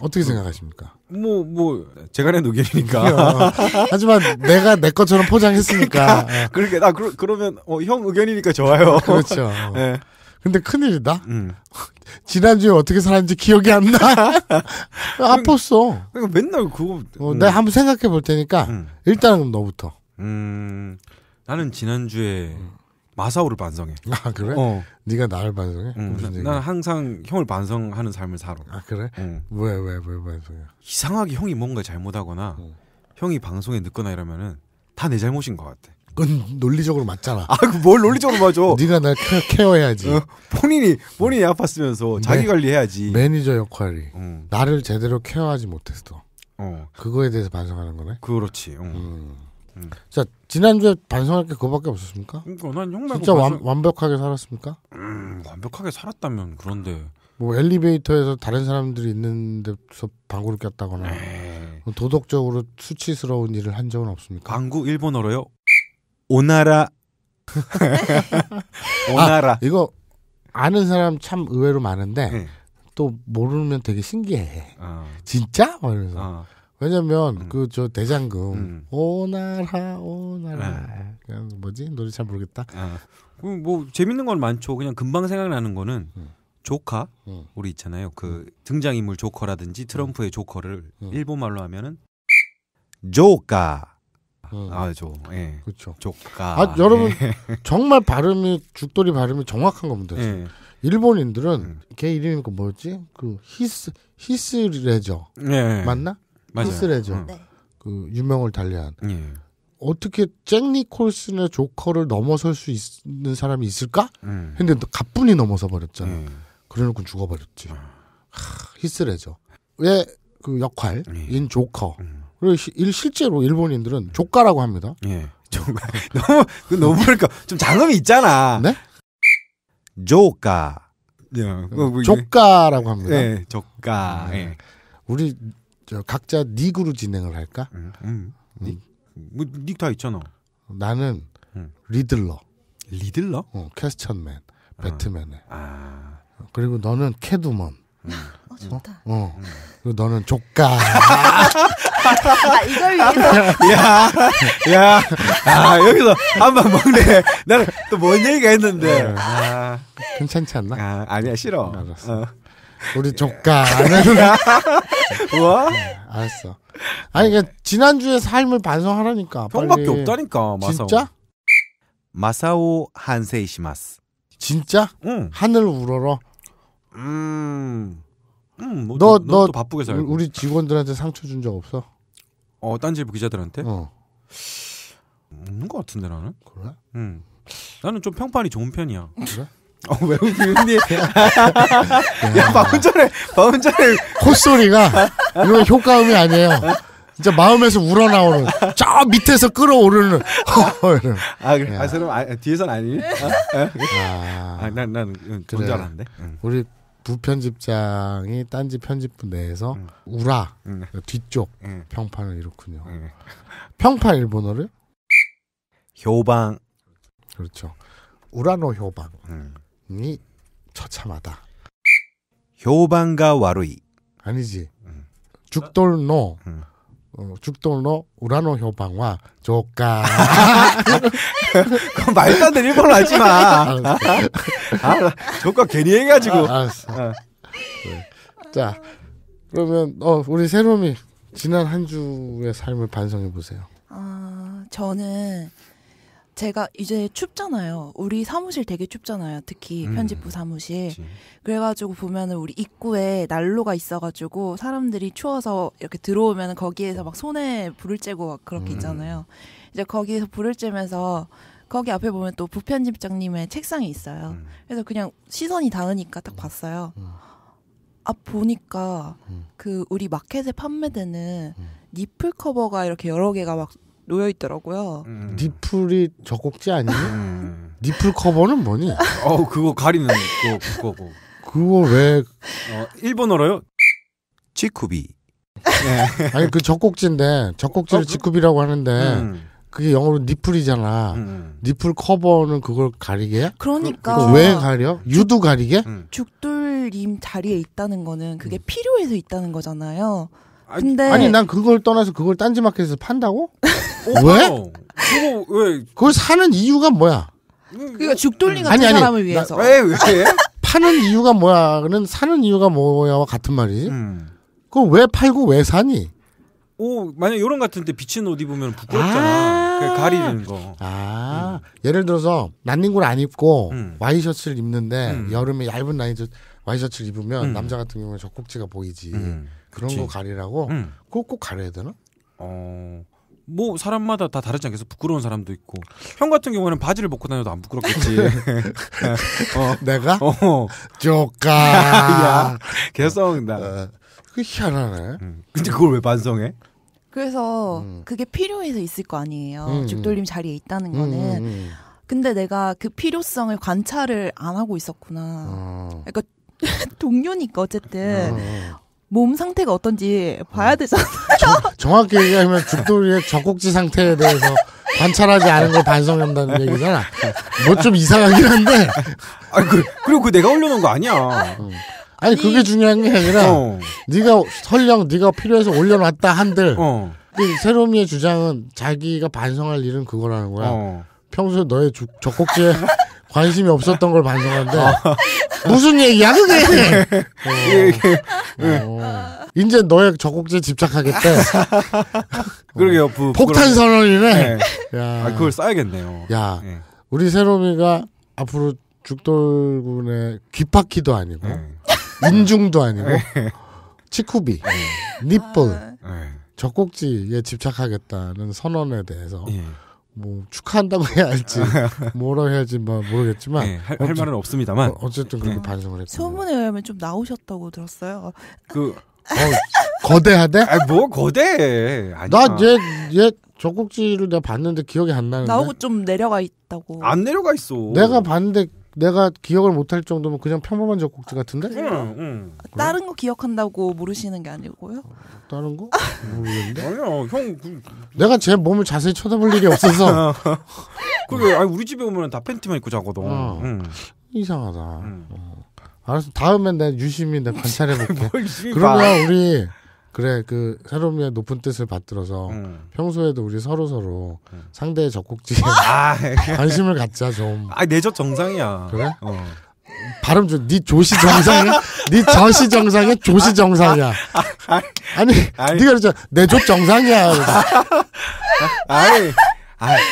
떻게 생각하십니까? 뭐, 뭐, 제가 낸 의견이니까. 하지만 내가 내 것처럼 포장했으니까. 그러니까, 그러게, 나, 그러, 그러면, 어, 형 의견이니까 좋아요. 그렇죠. 네. 근데 큰일이다. 음. 지난주에 어떻게 살았는지 기억이 안 나. 아팠어. 그러니까 맨날 그거. 어, 음. 내가 한번 생각해 볼 테니까 음. 일단은 너부터. 음, 나는 지난주에 마사오를 반성해. 아 그래? 어. 네가 나를 반성해? 음. 나는 항상 형을 반성하는 삶을 살아. 아 그래? 왜 왜왜 음. 왜, 반성해? 이상하게 형이 뭔가 잘못하거나 응. 음. 형이 방송에 늦거나 이러면은 다 내 잘못인 것 같아. 그건 논리적으로 맞잖아. 아, 뭘 논리적으로 맞아. 네가 날 케어, 해야지 어, 본인이 본인이 아팠으면서 네. 자기 관리해야지. 매니저 역할이 음. 나를 제대로 케어하지 못했어. 어. 그거에 대해서 반성하는 거네. 그렇지. 응. 음. 음. 자 지난주에 반성할 게 그거밖에 없었습니까? 그러니까 난 진짜 반성... 완, 완벽하게 살았습니까? 음, 완벽하게 살았다면 그런데 뭐 엘리베이터에서 다른 사람들이 있는 데서 방구를 꼈다거나 에이. 네. 도덕적으로 수치스러운 일을 한 적은 없습니까? 방구 일본어로요? 오나라 오나라 아, 이거 아는 사람 참 의외로 많은데 네. 또 모르면 되게 신기해. 어. 진짜? 이러서 어. 왜냐면 음. 그저 대장금 음. 오나라 오나라 네. 그냥 뭐지 노래 잘 모르겠다. 아. 뭐 재밌는 건 많죠. 그냥 금방 생각나는 거는 음. 조카 음. 우리 있잖아요. 그 등장인물 조커라든지 트럼프의 조커를 음. 음. 일본말로 하면은 조카 음. 아조 예. 그렇죠. 조카. 아 여러분 예. 정말 발음이 죽돌이 발음이 정확한 겁니다. 예. 일본인들은 음. 걔 이름이 그 뭐였지? 그 히스 히스레저 예. 맞나? 맞아요. 히스레저 음. 그 유명을 달리한. 예. 어떻게 잭 니콜슨의 조커를 넘어설 수 있는 사람이 있을까? 음. 는데또 가뿐히 넘어서 버렸잖아. 예. 그래놓고 죽어버렸지. 아. 하, 히스레저. 왜그 역할인 예. 조커. 음. 그리고 일, 실제로 일본인들은 조카라고 합니다. 예. 조카. 너무, 그 너무 그러니까 좀 장음이 있잖아. 네? 조카. 예. 어, 그, 그, 조카라고 합니다. 예, 조카. 네. 예. 우리 저 각자 닉으로 진행을 할까? 응, 음, 응. 음. 음. 닉? 뭐, 닉다 있잖아. 나는 리들러. 리들러? 어, 캐스천맨, 어. 배트맨의. 아. 그리고 너는 캐드먼. 음. 어, 좋다. 어, 어. 음. 너는 조까. 아, 이걸 위해서. 야, 야, 아, 여기서 한 번 먹네. 나는 또 뭔 얘기가 했는데. 네. 아, 괜찮지 않나? 아, 아니야, 싫어. 알았어. 어. 우리 조까. 우와? 뭐? 네, 알았어. 아니, 그러니까 지난주에 삶을 반성하라니까. 형밖에 없다니까, 마사오. 진짜? 마사오 한세이시마스. 진짜? 응. 하늘 우러러. 음. 음, 뭐 너, 너, 너 바쁘게 살고. 우리 직원들한테 상처 준 적 없어? 어, 딴지 기자들한테? 어. 없는 것 같은데 나는. 그래? 음. 나는 좀 평판이 좋은 편이야. 그래? 어, 왜 웃니? 야, 마운전에, 마운전에. 콧소리가, 이건 효과음이 아니에요. 진짜 마음에서 우러나오는, 저 밑에서 끌어오르는, 아, 그래. 아, 그럼, 아, 아, 뒤에선 아니니? 아, 예? 아, 아, 난, 난, 그래. 뭔줄 알았는 응. 우리 부편집장이 딴지 편집부 내에서 음. 우라 음. 뒤쪽 음. 평판을 이렇군요. 음. 평판 일본어를 효방 그렇죠. 우라노 효방이 음. 처참하다. 효방가 와루이 아니지. 음. 죽돌노 어, 죽돌로 우라노 효방화 조까. 그건 말도 안 되는 일본어 하지 마. 조까 괜히 해가지고. 아, 알았어. 어. 네. 자, 그러면 어 우리 세롬이 지난 한 주의 삶을 반성해 보세요. 아, 저는 제가 이제 춥잖아요. 우리 사무실 되게 춥잖아요. 특히 음, 편집부 사무실. 그치. 그래가지고 보면은 우리 입구에 난로가 있어가지고 사람들이 추워서 이렇게 들어오면 은 거기에서 막 손에 불을 쬐고 막 그렇게 음. 있잖아요. 음. 이제 거기에서 불을 쬐면서 거기 앞에 보면 또 부편집장님의 책상이 있어요. 음. 그래서 그냥 시선이 닿으니까 딱 봤어요. 앞 음. 아, 보니까 음. 그 우리 마켓에 판매되는 니플 커버가 이렇게 여러 개가 막 놓여 있더라고요. 음. 니플이 젖꼭지 아니에요? 음. 니플 커버는 뭐니? 어 그거 가리는 거 그거고. 그거 왜? 어 일본어로요? 지쿠비. 네. 아니 그 젖꼭지인데 젖꼭지를 어, 그... 지쿠비라고 하는데 음. 그게 영어로 니플이잖아. 음. 음. 니플 커버는 그걸 가리게? 그러니까 왜 가려? 유도 가리게? 음. 죽돌님 자리에 있다는 거는 그게 음. 필요해서 있다는 거잖아요. 근데 아니 난 그걸 떠나서 그걸 딴지마켓에서 판다고? 어, 왜? 그거 왜? 그걸 사는 이유가 뭐야? 그니까 죽돌리 같은 아니, 아니, 사람을 위해서. 나, 왜 왜? 파는 이유가 뭐야는 사는 이유가 뭐야와 같은 말이지. 음. 그걸 왜 팔고 왜 사니? 오 만약 요런 같은데 비친 옷 입으면 부끄럽잖아. 아~ 가리는 그 거. 아 음. 예를 들어서 난닝구안 입고 음. 와이셔츠를 입는데 음. 여름에 얇은 라이즈 와이셔츠를 입으면 음. 남자 같은 경우는 젖꼭지가 보이지. 음. 그런 거 가리라고? 꼭 그거 꼭 가려야 되나? 어. 뭐 사람마다 다 다르지 않겠어 부끄러운 사람도 있고 형 같은 경우에는 바지를 벗고 다녀도 안 부끄럽겠지 어. 내가 어. 쪼까 개성다 이그 희한하네 음. 근데 그걸 왜 반성해 그래서 음. 그게 필요해서 있을 거 아니에요 음. 음. 죽돌림 자리에 있다는 거는 음, 근데 내가 그 필요성을 관찰을 안 하고 있었구나 어. 그러니까 동료니까 어쨌든 어. 어. 몸 상태가 어떤지 봐야 어. 되잖아요. 정, 정확히 얘기하면 죽돌이의 젖꼭지 상태에 대해서 관찰하지 않은 걸 반성한다는 얘기잖아. 뭐 좀 이상하긴 한데. 아니 그, 그리고 그 내가 올려놓은 거 아니야. 응. 어. 아니 이... 그게 중요한 게 아니라 어. 네가 설령 네가 필요해서 올려놨다 한들 어. 그 새로미의 주장은 자기가 반성할 일은 그거라는 거야. 어. 평소에 너의 젖꼭지에 관심이 없었던 걸 반성한다. 아. 무슨 얘기야 그게? 어. 어. 이제 너의 적국지에 집착하겠다. 그러게요. 부, 폭탄 선언이네. 네. 야. 아, 그걸 쌓야겠네요 야, 네. 우리 새로미가 앞으로 죽돌군의 귀파키도 아니고 네. 인중도 아니고 네. 치쿠비, 네. 니뿔, 아. 네. 적국지에 집착하겠다는 선언에 대해서 네. 뭐 축하한다고 해야 할지 뭐라 해야지 할뭐 모르겠지만 네, 할, 할, 말은 없습니다만 어, 쨌든 그렇게 네. 반성을 했고 소문에 의하면 좀 나오셨다고 들었어요. 그 어, 거대하대? 아뭐 거대? 나얘얘 젖꼭지를 내가 봤는데 기억이 안 나는데 나오고 좀 내려가 있다고 안 내려가 있어. 내가 봤는데 내가 기억을 못 할 정도면 그냥 평범한 적꼭지 같은데? 응, 음, 응. 음. 다른 거 기억한다고 모르시는 게 아니고요. 다른 거? 아. 모르겠는데. 아니야, 형. 그, 내가 제 몸을 자세히 쳐다볼 일이 없어서. 그게 아니 우리 집에 오면 다 팬티만 입고 자거든. 어. 응. 음. 이상하다. 응. 어. 알았어. 다음엔 내 유심히 내 관찰해볼게. 그러면 우리 그래 그새로의 높은 뜻을 받들어서 음. 평소에도 우리 서로 서로 음. 상대의 적국지에 아, 관심을 갖자 좀. 아 내적 정상이야. 그래? 어. 발음 좀네 조시 정상, 이야네 저시 정상이 야 조시 정상이야. 아니, 니 네가 그랬잖아 내조 정상이야. 아, 아니, 아니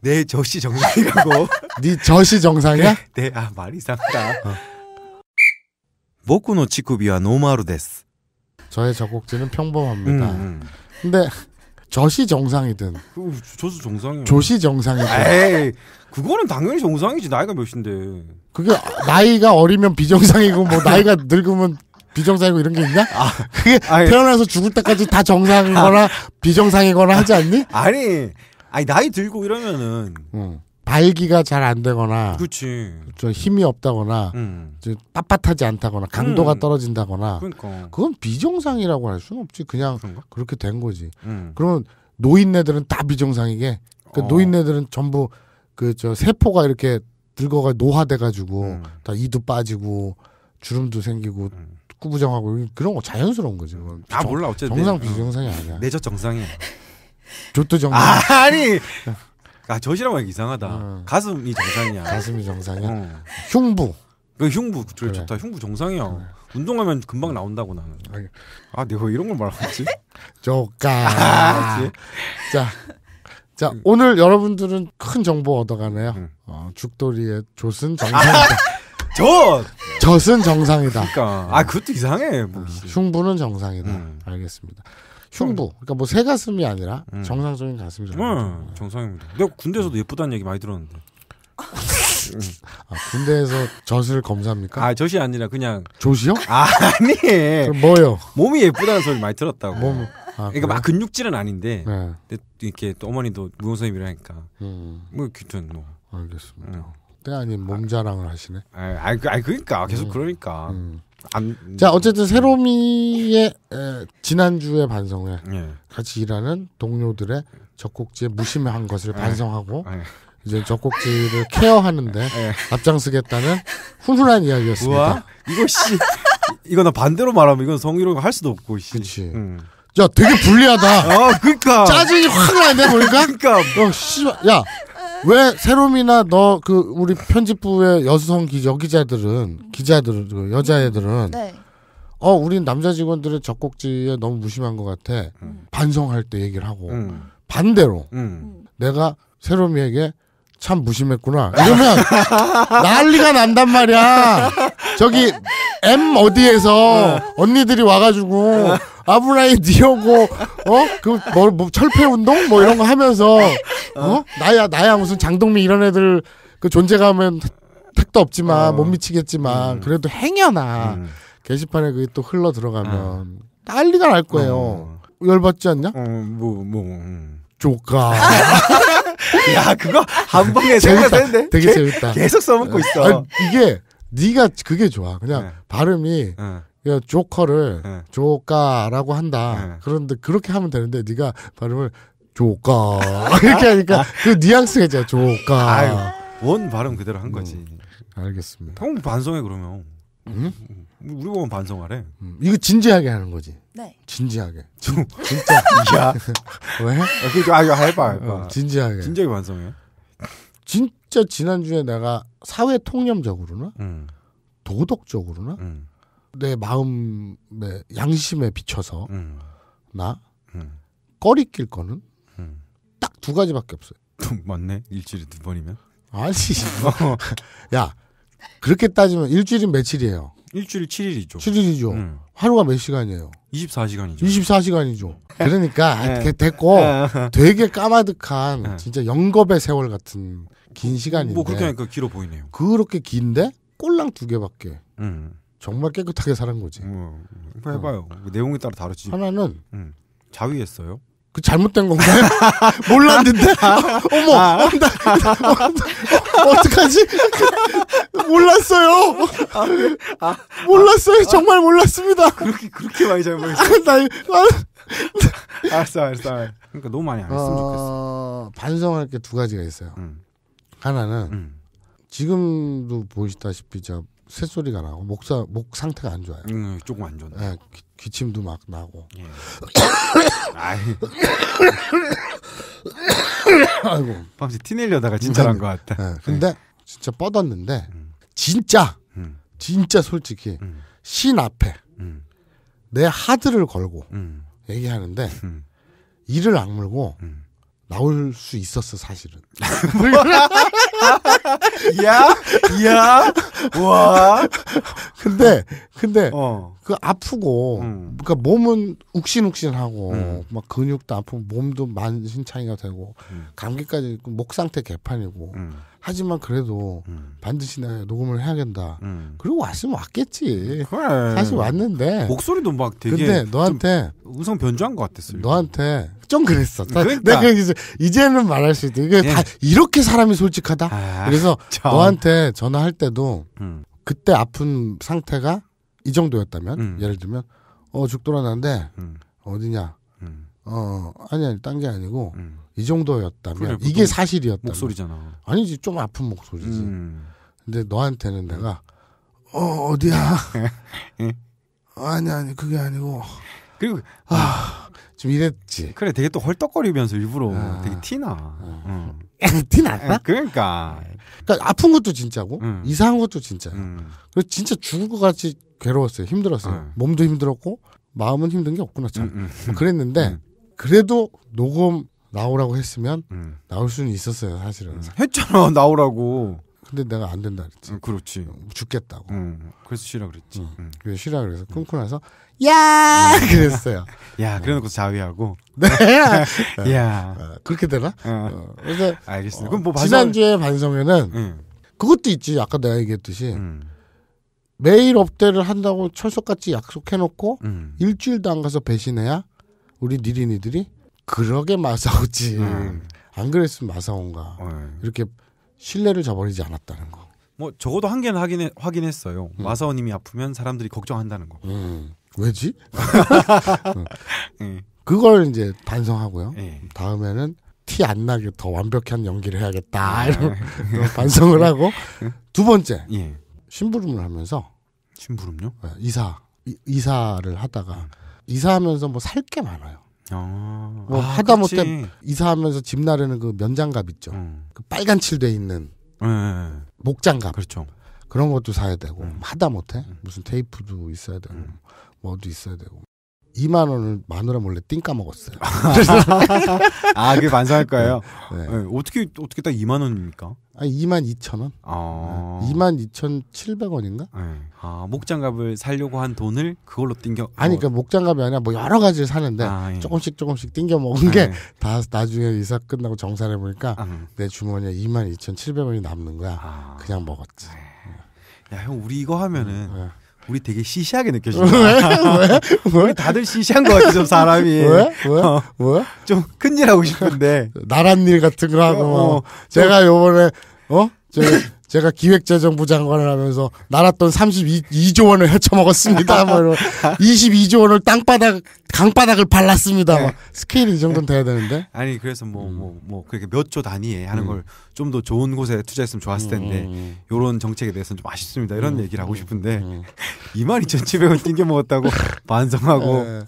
내. 저시 정상이라고. 네 저시 정상이야? 네, 네 아 말이 상다. 하僕の乳首はノーマルです。 저의 저곡지는 평범합니다. 음. 음. 근데 저시 정상이든 저수 그, 정상이 조시 정상이든. 에이, 그거는 당연히 정상이지 나이가 몇인데. 그게 나이가 어리면 비정상이고 뭐 나이가 늙으면 비정상이고 이런 게 있냐? 아, 그게 아니, 태어나서 죽을 때까지 다 정상이거나 아, 비정상이거나 하지 않니? 아니, 아니 나이 들고 이러면은 음. 발기가 잘 안 되거나 그치. 힘이 없다거나 음. 빳빳하지 않다거나 강도가 음. 떨어진다거나 그러니까. 그건 비정상이라고 할 수는 없지 그냥 그런가? 그렇게 된 거지 음. 그러면 노인네들은 다 비정상이게 그 어. 노인네들은 전부 그저 세포가 이렇게 늙어가 노화돼 가지고 음. 다 이도 빠지고 주름도 생기고 꾸부정하고 음. 그런 거 자연스러운 거지 음. 그건 다 정, 몰라 어쨌든 정상 비정상이 아니야 내적 정상이야 조도 정상 아, 아니 아 젖이라고 하기 이상하다. 어. 가슴이 정상이야. 가슴이 정상이야. 어. 흉부. 그 흉부 그래. 좋다. 흉부 정상이야. 그래. 어. 운동하면 금방 나온다고 나는. 아 내가 이런 걸 말하지? 조까. 아, 자. 자 응. 오늘 여러분들은 큰 정보 얻어가네요. 응. 어, 죽돌이의 조은 정상이다. 젖. 젖은 정상이다. 그러니까. 아 그것도 이상해. 뭐. 어, 흉부는 정상이다. 응. 알겠습니다. 흉부. 어. 그러니까 뭐 새 가슴이 아니라 음. 정상적인 가슴이잖 음, 어, 정상입니다. 내가 군대에서도 예쁘다는 얘기 많이 들었는데. 아, 군대에서 젖을 검사합니까? 아, 젖이 아니라 그냥 조시요? 아, 아니. 뭐요? 몸이 예쁘다는 소리 많이 들었다고. 몸. 아, 그러니까 그래막 근육질은 아닌데 네. 이렇게 또 어머니도 무용선님이라니까 음. 뭐 귀튼 뭐. 알겠습니다. 때아니 몸자랑을 하시네. 아, 아, 그러니까 계속 음. 그러니까. 음. 안, 자 어쨌든 새로미의 지난 주의 반성회 예. 같이 일하는 동료들의 젖꼭지에 무심한 것을 예. 반성하고 예. 이제 젖꼭지를 케어하는데 예. 앞장서겠다는 훈훈한 이야기였습니다. 우와, 이거 씨 이거 나 반대로 말하면 이건 성희롱 할 수도 없고 씨. 그치. 음. 야 되게 불리하다. 아 그니까 짜증이 확 나네 보니까. 그니까. 어 씨발 야왜 세롬이나 너 그 우리 편집부의 여성 기, 여기자들은 기자들 그 여자애들은 네. 어 우린 남자 직원들의 젖꼭지에 너무 무심한 것 같아 음. 반성할 때 얘기를 하고 음. 반대로 음. 내가 세롬이에게 참 무심했구나 이러면 난리가 난단 말이야 저기 M 어디에서 네. 언니들이 와가지고 아브라이 니오고 어그 뭐, 뭐 철폐 운동 뭐 이런 거 하면서 어, 어. 나야 나야 무슨 장동민 이런 애들 그 존재감은 택도 없지만 어. 못 미치겠지만 음. 그래도 행여나 음. 게시판에 그게 또 흘러 들어가면 어. 난리가 날 거예요. 어. 열받지 않냐? 어뭐뭐 뭐, 음. 조카. 야 그거 한 방에 재밌다. 되게 재밌다. 계속 써먹고 어. 있어. 아니, 이게 네가 그게 좋아. 그냥 네. 발음이 네. 그냥 조커를 네. 조까라고 한다. 네. 그런데 그렇게 하면 되는데 네가 발음을 조까 이렇게 하니까 아. 그 뉘앙스가 있잖아. 조까. 아유, 원 발음 그대로 한 거지. 음, 알겠습니다. 형 반성해 그러면. 음? 우리 보면 반성하래. 음, 이거 진지하게 하는 거지. 네. 진지하게. 진, 짜 야. 왜? 어, 아, 그, 아, 해봐, 해봐. 어, 진지하게. 진지하게 반성해. 진 진짜 지난주에 내가 사회 통념적으로나 음. 도덕적으로나 음. 내 마음의 양심에 비춰서 음. 나 음. 꺼리낄 거는 음. 딱두 가지밖에 없어요. 맞네. 일주일에 두 번이면. 아니. 어. 야 그렇게 따지면 일주일이 며칠이에요? 일주일 7일이죠. 7일이죠. 음. 하루가 몇 시간이에요? 24시간이죠. 24시간이죠. 그러니까 네. 됐고 네. 되게 까마득한 네. 진짜 영겁의 세월 같은 긴 뭐 시간인데. 뭐 그렇게 하니까 길어 보이네요. 그렇게 긴데 꼴랑 두 개밖에. 음. 정말 깨끗하게 살은 거지. 음, 해봐요. 어. 내용에 따라 다르지. 하나는 음. 자위했어요. 그 잘못된 건가요? 몰랐는데? 아. 어머, 아. 어, 나, 어, 어, 어떡하지? 몰랐어요. 아, 그, 아, 몰랐어요. 아. 정말 몰랐습니다. 아, 그렇게 그렇게 많이 잘못했어. 나, 나, 알았어, 알았어. 그러니까 너무 많이 안 했으면 좋겠어. 어, 반성할 게 두 가지가 있어요. 음. 하나는 음. 지금도 보시다시피 저 새소리가 나고 목사 목 상태가 안 좋아요. 음, 조금 안 좋네. 예, 네, 기, 기침도 막 나고. 예. 아이고. 밤새 티내려다가 진짜란 것 같다. 예, 네, 근데 진짜 뻗었는데 음. 진짜 음. 진짜 솔직히 음. 신 앞에 음. 내 하드를 걸고 얘기하는데 이를 악물고 음. 나올 수 있었어 사실은. 야, 야, 와. 근데 근데 어. 그 아프고 음. 그니까 몸은 욱신욱신하고 음. 막 근육도 아프고 몸도 만신창이가 되고 음. 감기까지 목 상태 개판이고 음. 하지만 그래도 음. 반드시 내가 녹음을 해야 된다. 음. 그리고 왔으면 왔겠지. 그래. 사실 왔는데 목소리도 막 되게 근데 너한테 음성 변조한 것 같았어요. 너한테 좀 그랬어. 그러니까. 내가 이제 이제는 말할 수 있다. 이게 예. 다 이렇게 사람이 솔직하다. 아, 그래서 참. 너한테 전화할 때도 그때 아픈 상태가 이 정도였다면 음. 예를 들면 어 죽돌아난데 음. 어디냐 음. 어 아니 아니 딴게 아니고 음. 이 정도였다면 그래, 이게 사실이었다 목소리잖아 아니지 좀 아픈 목소리지 음. 근데 너한테는 내가 어 어디야 예? 아니 아니 그게 아니고 그리고 아좀 이랬지. 그래, 되게 또 헐떡거리면서 일부러 아. 되게 티나. 아. 응. 티났다? 그러니까. 그러니까 아픈 것도 진짜고 응. 이상한 것도 진짜야. 응. 그래서 진짜 죽을 것 같이 괴로웠어요. 힘들었어요. 몸도 힘들었고 마음은 힘든 게 없구나 참. 뭐 그랬는데 그래도 녹음 나오라고 했으면 나올 수는 있었어요 사실은. 했잖아 나오라고. 근데 내가 안 된다 그랬지. 그렇지. 죽겠다고. 그래서 싫어 그랬지. 그래서 쉬라 그래서 끊고 나서 야 아, 그랬어요. 야 그래놓고 자위하고. 네. 야 아, 그렇게 되나? 어. 어. 그래서 알겠습니다. 그럼 뭐 반성... 지난주에 반성회는 음. 그것도 있지. 아까 내가 얘기했듯이 음. 매일 업데이트를 한다고 철석같이 약속해놓고 음. 일주일도 안 가서 배신해야 우리 니린이들이 그러게 마사오지. 안 그랬으면 마사오인가. 어, 예. 이렇게 신뢰를 저버리지 않았다는 거. 뭐 적어도 한 개는 확인 해 확인했어요. 마사오님이 아프면 사람들이 걱정한다는 거. 음. 왜지? 그걸 이제 반성하고요. 네. 다음에는 티 안 나게 더 완벽한 연기를 해야겠다. 아. 이런 반성을 하고 예. 두 번째 예. 심부름을 하면서 심부름요? 예, 이사 이사를 하다가 음. 이사하면서 뭐 살 게 많아요. 아, 뭐 아, 하다 못해 이사하면서 집 나르는 그 면장갑 있죠. 음. 그 빨간 칠돼 있는 음. 목장갑. 그렇죠. 그런 것도 사야 되고 음. 하다 못해 음. 무슨 테이프도 있어야 되고 뭐도 있어야 되고. 2만 원을 마누라 몰래 띵 까먹었어요. 아, 그게 반성할 거예요. 네, 네. 네, 어떻게 어떻게 딱 2만 원입니까? 아니 2만 2천 원. 아. 2만 2천 7백 원인가? 네. 아, 목장갑을 살려고 한 돈을 그걸로 띵겨. 아니 그러니까 목장갑이 아니라 뭐 여러 가지를 사는데 아, 예. 조금씩 조금씩 띵겨 먹은 아, 게다 예. 나중에 이사 끝나고 정산해 보니까 아, 내 주머니에 2만 2천 7백 원이 남는 거야. 아. 그냥 먹었지. 네. 야, 형 우리 이거 하면은 우리 되게 시시하게 느껴지다 왜? 왜? 우리 다들 시시한 것 같아, 좀 사람이. 왜? 왜? 어. 왜? 좀 큰일 하고 싶은데. 나란 일 같은 거 하고. 어, 뭐. 어. 제가 요번에, 어? 저 제가 기획재정부 장관을 하면서 날았던 32조 원을 헤쳐먹었습니다. 22조 뭐 원을 땅바닥 강바닥을 발랐습니다. 네. 막 스케일이 이 정도는 돼야 되는데. 아니 그래서 뭐 뭐뭐 음. 뭐, 뭐 그렇게 몇 조 단위에 하는 음. 걸좀 더 좋은 곳에 투자했으면 좋았을 텐데 음. 이런 정책에 대해서는 좀 아쉽습니다. 이런 음. 얘기를 하고 싶은데 음. 22,700원 띵겨 먹었다고 반성하고. 예.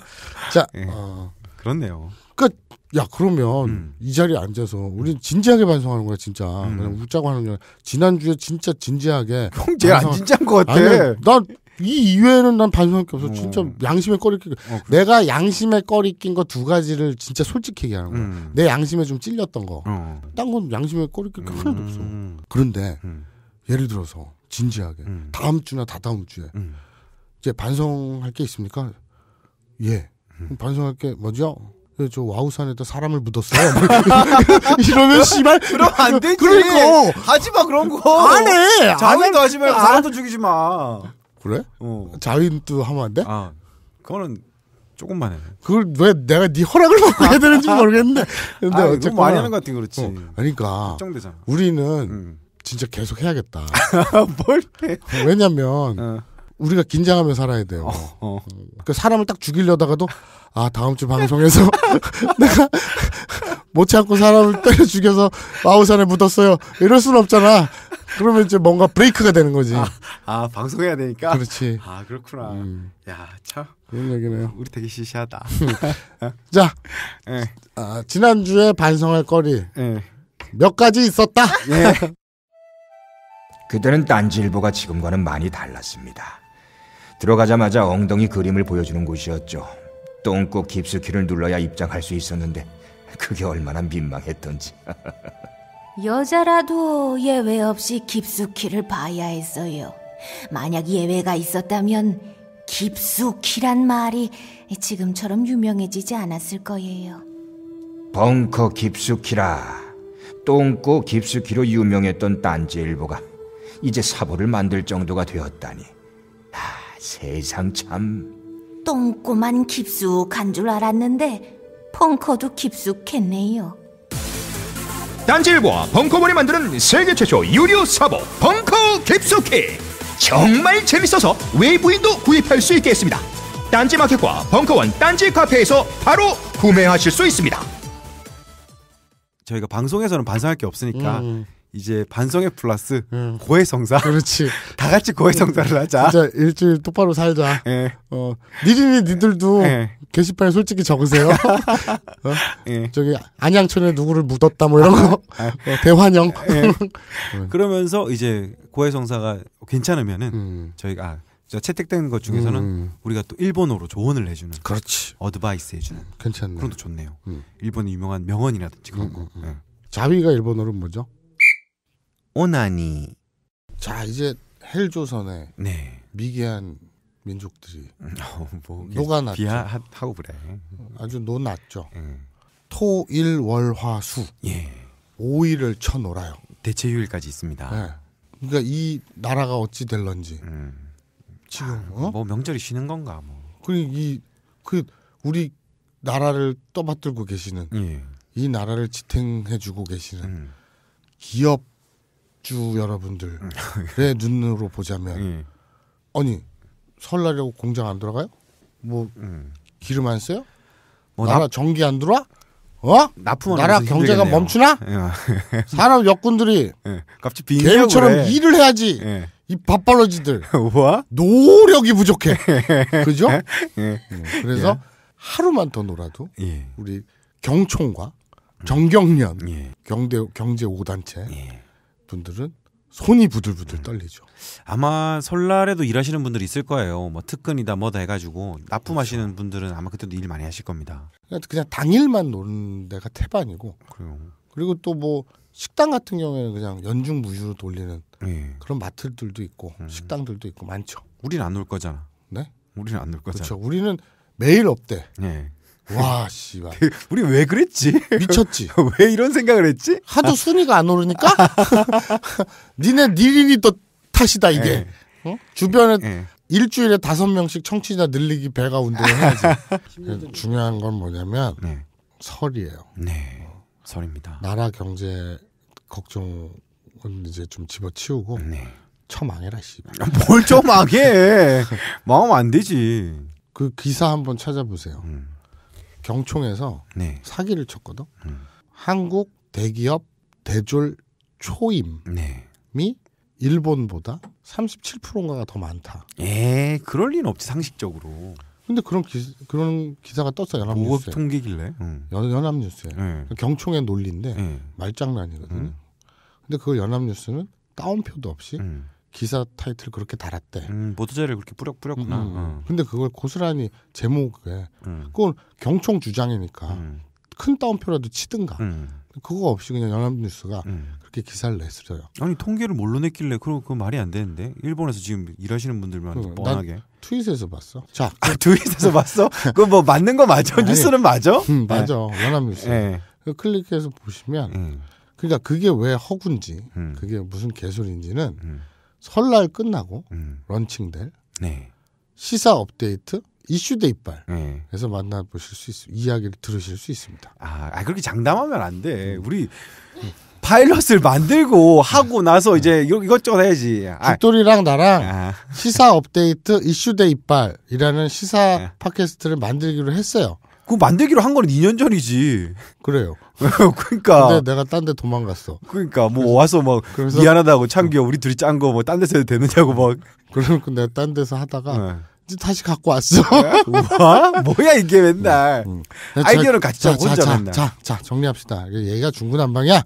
자 네. 어. 그렇네요. 그야 그러면 음. 이 자리에 앉아서 우리 진지하게 반성하는 거야 진짜 음. 그냥 웃자고 하는 거야 지난주에 진짜 진지하게 형 제일 반성안 진지한 것 같아 아 난 이 이외에는 난 반성할 게 없어 어. 진짜 양심에 꺼리 낀 어, 내가 양심에 꺼리 낀거 두 가지를 진짜 솔직히 얘기하는 거야 음. 내 양심에 좀 찔렸던 거딴건 어. 양심에 꺼리 낀게 하나도 없어 음. 그런데 음. 예를 들어서 진지하게 음. 다음 주나 다다음 주에 이제 반성할 게 있습니까 예 반성할 게 뭐죠 그 저 와우산에다 사람을 묻었어요. 이러면 씨발 그럼 안 되지. 그러니까 하지 마 그런 거. 안 해. 자위도 하지 말고 안... 아. 사람도 죽이지 마. 그래? 어. 자윈도 하면 안 돼? 아, 그거는 조금만 해. 그걸 왜 내가 네 허락을 받고 해야 되는지 모르겠는데. 아, 근데 아, 어 많이 하는 것 같은 그렇지. 어, 그러니까 걱정되잖아. 우리는 음. 진짜 계속 해야겠다. 뭘 해? 왜냐면 어. 우리가 긴장하며 살아야 돼요. 어, 어. 그 사람을 딱 죽이려다가도 아 다음 주 방송에서 내가 못 참고 사람을 때려 죽여서 마우산에 묻었어요. 이럴 순 없잖아. 그러면 이제 뭔가 브레이크가 되는 거지. 아, 아 방송해야 되니까. 그렇지. 아 그렇구나. 음. 야 참. 그런 얘기네요. 우리 되게 시시하다. 음. 자, 네. 아, 지난주에 반성할 거리 네. 몇 가지 있었다. 네. 그들은 딴지일보가 지금과는 많이 달랐습니다. 들어가자마자 엉덩이 그림을 보여주는 곳이었죠. 똥꼬 깊숙이를 눌러야 입장할 수 있었는데 그게 얼마나 민망했던지. 여자라도 예외 없이 깊숙이를 봐야 했어요. 만약 예외가 있었다면 깊숙이란 말이 지금처럼 유명해지지 않았을 거예요. 벙커 깊숙이라 똥꼬 깊숙이로 유명했던 딴지일보가 이제 사보를 만들 정도가 되었다니. 세상 참 똥꼬만 깊숙한 줄 알았는데 펑커도 깊숙했네요 딴지일보와 벙커원이 만드는 세계 최초 유료 사보 벙커 깊숙이 정말 재밌어서 외부인도 구입할 수 있게 했습니다 딴지마켓과 벙커원 딴지 카페에서 바로 구매하실 수 있습니다 저희가 방송에서는 반성할 게 없으니까 음. 이제 반성의 플러스 음. 고해성사. 그렇지. 다 같이 고해성사를 하자. 진짜 일주일 똑바로 살자. 예. 어, 니들이 니들도 예. 게시판에 솔직히 적으세요. 어? 예. 저기 안양촌에 누구를 묻었다 뭐 이런 거 아, 아. 어, 대환영. 예. 음. 그러면서 이제 고해성사가 괜찮으면은 음. 저희가 아, 채택된 것 중에서는 음. 우리가 또 일본어로 조언을 해주는 그렇지 어드바이스 해주는 괜찮네 그런 것도 좋네요 음. 일본의 유명한 명언이라든지 그런 음, 거 예. 자위가 일본어로 뭐죠? 오나니. 자 이제 헬조선에 네. 미개한 민족들이 음, 어, 뭐 녹아났죠. 비하하고 그래. 아주 논났죠. 음. 예. 토일월화수 예. 5일을 쳐놀아요. 대체휴일까지 있습니다. 네. 그러니까 이 나라가 어찌 될런지 음. 지금 아, 어? 뭐 명절이 쉬는 건가 뭐. 그이그 그 우리 나라를 떠받들고 계시는 예. 이 나라를 지탱해주고 계시는 음. 기업 주 여러분들의 음. 눈으로 보자면 예. 아니 설날이라고 공장 안 들어가요? 뭐 음. 기름 안 써요? 뭐 나라 나... 전기 안 들어와? 어? 납품 나라 경제가 힘들겠네요. 멈추나? 사람 예. 역군들이 예. 갑자기 빙처럼 그래. 일을 해야지. 예. 이 밥벌어지들 와 뭐? 노력이 부족해. 그죠? 예. 예. 그래서 하루만 더 놀아도 우리 경총과 정경련 경대 경제 오단체 분들은 손이 부들부들 음. 떨리죠. 아마 설날에도 일하시는 분들이 있을 거예요. 뭐 특근이다 뭐다 해가지고 납품하시는 그렇죠. 분들은 아마 그때도 일 많이 하실 겁니다. 그냥, 그러니까 그냥 당일만 노는 데가 태반이고. 그래요. 그리고 또 뭐 식당 같은 경우에는 그냥 연중 무휴로 돌리는 네. 그런 마트들도 있고 음. 식당들도 있고 많죠. 우리는 안 놀 거잖아. 네? 우리는 안 놀 거잖아. 그렇죠. 우리는 매일 없대 네. 와, 그 씨발. 그, 우리 왜 그랬지? 미쳤지. 왜 이런 생각을 했지? 하도 순위가 안 오르니까? 니네 니린이 또 탓이다, 이게. 어? 주변에 에. 예. 일주일에 다섯 명씩 청취자 늘리기 배가 운동 해야지. 중요한 건 뭐냐면, 네. 설이에요. 네. 설입니다. 나라 경제 걱정은 이제 좀 집어치우고, 네. 처망해라, 씨발. 아, 뭘 처망해! 마음 안 되지. 그 기사 한번 찾아보세요. 음. 경총에서 네. 사기를 쳤거든. 음. 한국 대기업 대졸 초임이 네. 일본보다 37%인가가 더 많다. 예, 그럴 리는 없지 상식적으로. 근데 그런 기, 그런 기사가 떴어 연합뉴스에. 통계길래. 응. 음. 연, 합뉴스에 네. 예. 경총의 논리인데 예. 말장난이거든요. 음. 근데 그 연합뉴스는 따옴표도 없이 음. 기사 타이틀 그렇게 달았대. 음, 모두제를 그렇게 뿌려 뿌렸구나. 음, 음. 음. 어. 근데 그걸 고스란히 제목에 음. 그건 경총 주장이니까 음. 큰 따옴표라도 치든가. 그거 없이 그냥 연합뉴스가 그렇게 기사를 냈어요. 아니 통계를 뭘로 냈길래 그럼 그 말이 안 되는데 일본에서 지금 일하시는 분들만 그, 뻔하게 트윗에서 봤어. 자 아, 트윗에서 봤어? 그거 뭐 맞는 거 맞아? 아니, 뉴스는 맞아? 음, 맞아. 네. 연합뉴스. 네. 예. 그 클릭해서 보시면 예. 그러니까 그게 왜 허군지 그게 무슨 개소리인지는. 설날 끝나고 음. 런칭될 네. 시사 업데이트 이슈 대 이빨 네. 그서 만나보실 수 있, 이야기를 들으실 수 있습니다. 아, 아 그렇게 장담하면 안 돼. 음. 우리 파일럿을 만들고 하고 나서 이제 이것저것 해야지. 아. 죽돌이랑 나랑 아. 시사 업데이트 이슈 대이빨이라는 시사 아. 팟캐스트를 만들기로 했어요. 그 만들기로 한 거는 2년 전이지. 그래요. 그러니까. 근데 내가 딴 데 도망갔어. 그러니까 뭐 그래서, 와서 막 그래서, 미안하다고 창규야 어. 우리 둘이 짠 거 뭐 딴 데서 해도 되느냐고 막. 그러고 그 내가 딴 데서 하다가 네. 다시 갖고 왔어. 와 뭐? 뭐야 이게 맨날. 응, 응. 아이디어를 같이 자, 혼자 자, 맨날. 자, 자, 정리합시다. 얘가 중구난방이야.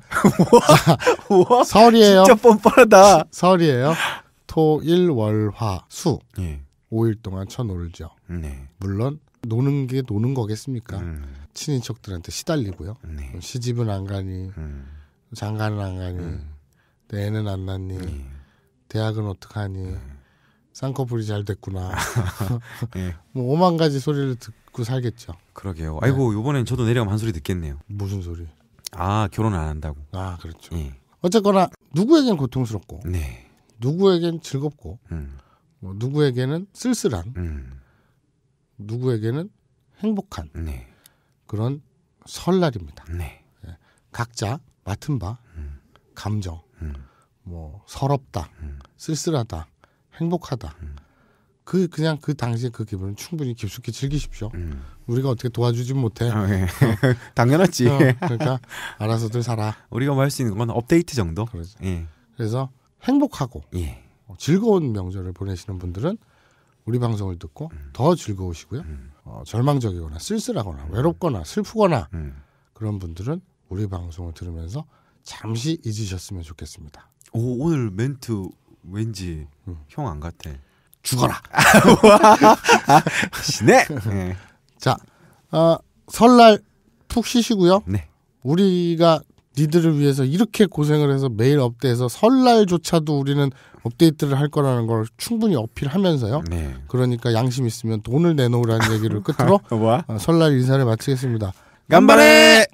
우와? 뭐? 서울이에요. 뭐? 진짜 뻔뻔하다. 서울이에요. 토, 일, 월, 화, 수. 예. 5일 동안 쳐놀죠. 네. 물론 노는 게 노는 거겠습니까? 음. 친인척들한테 시달리고요. 네. 시집은 안 가니, 음. 장가는 안 가니, 음. 내 애는 안 낳니, 네. 대학은 어떡하니, 네. 쌍꺼풀이 잘 됐구나. 네. 뭐 오만 가지 소리를 듣고 살겠죠. 그러게요. 아이고 이번엔 네. 저도 내려가면 한 소리 듣겠네요. 무슨 소리? 아 결혼 안 한다고. 아 그렇죠. 예. 어쨌거나 누구에겐 고통스럽고, 네. 누구에겐 즐겁고, 음. 뭐 누구에게는 쓸쓸한. 음. 누구에게는 행복한 네. 그런 설날입니다. 네. 예, 각자 맡은 바 음. 감정, 음. 뭐 서럽다, 음. 쓸쓸하다, 행복하다. 음. 그 그냥 그 당시에 그 기분을 충분히 깊숙이 즐기십시오. 음. 우리가 어떻게 도와주진 못해. 아, 네. 당연하지. 어, 그러니까 알아서들 살아. 우리가 뭐할수 있는 건 업데이트 정도. 그렇죠. 예. 그래서 행복하고 예. 어, 즐거운 명절을 보내시는 분들은 우리 방송을 듣고 음. 더 즐거우시고요. 음. 어, 절망적이거나 쓸쓸하거나 음. 외롭거나 슬프거나 음. 그런 분들은 우리 방송을 들으면서 잠시 잊으셨으면 좋겠습니다. 오 오늘 멘트 왠지 음. 형안 같아. 죽어라. 시네. 네. 예. 자 어, 설날 푹 쉬시고요. 네. 우리가 니들을 위해서 이렇게 고생을 해서 매일 업데이트해서 설날조차도 우리는 업데이트를 할 거라는 걸 충분히 어필하면서요. 네. 그러니까 양심 있으면 돈을 내놓으라는 얘기를 끝으로 뭐? 어, 설날 인사를 마치겠습니다. 간발에!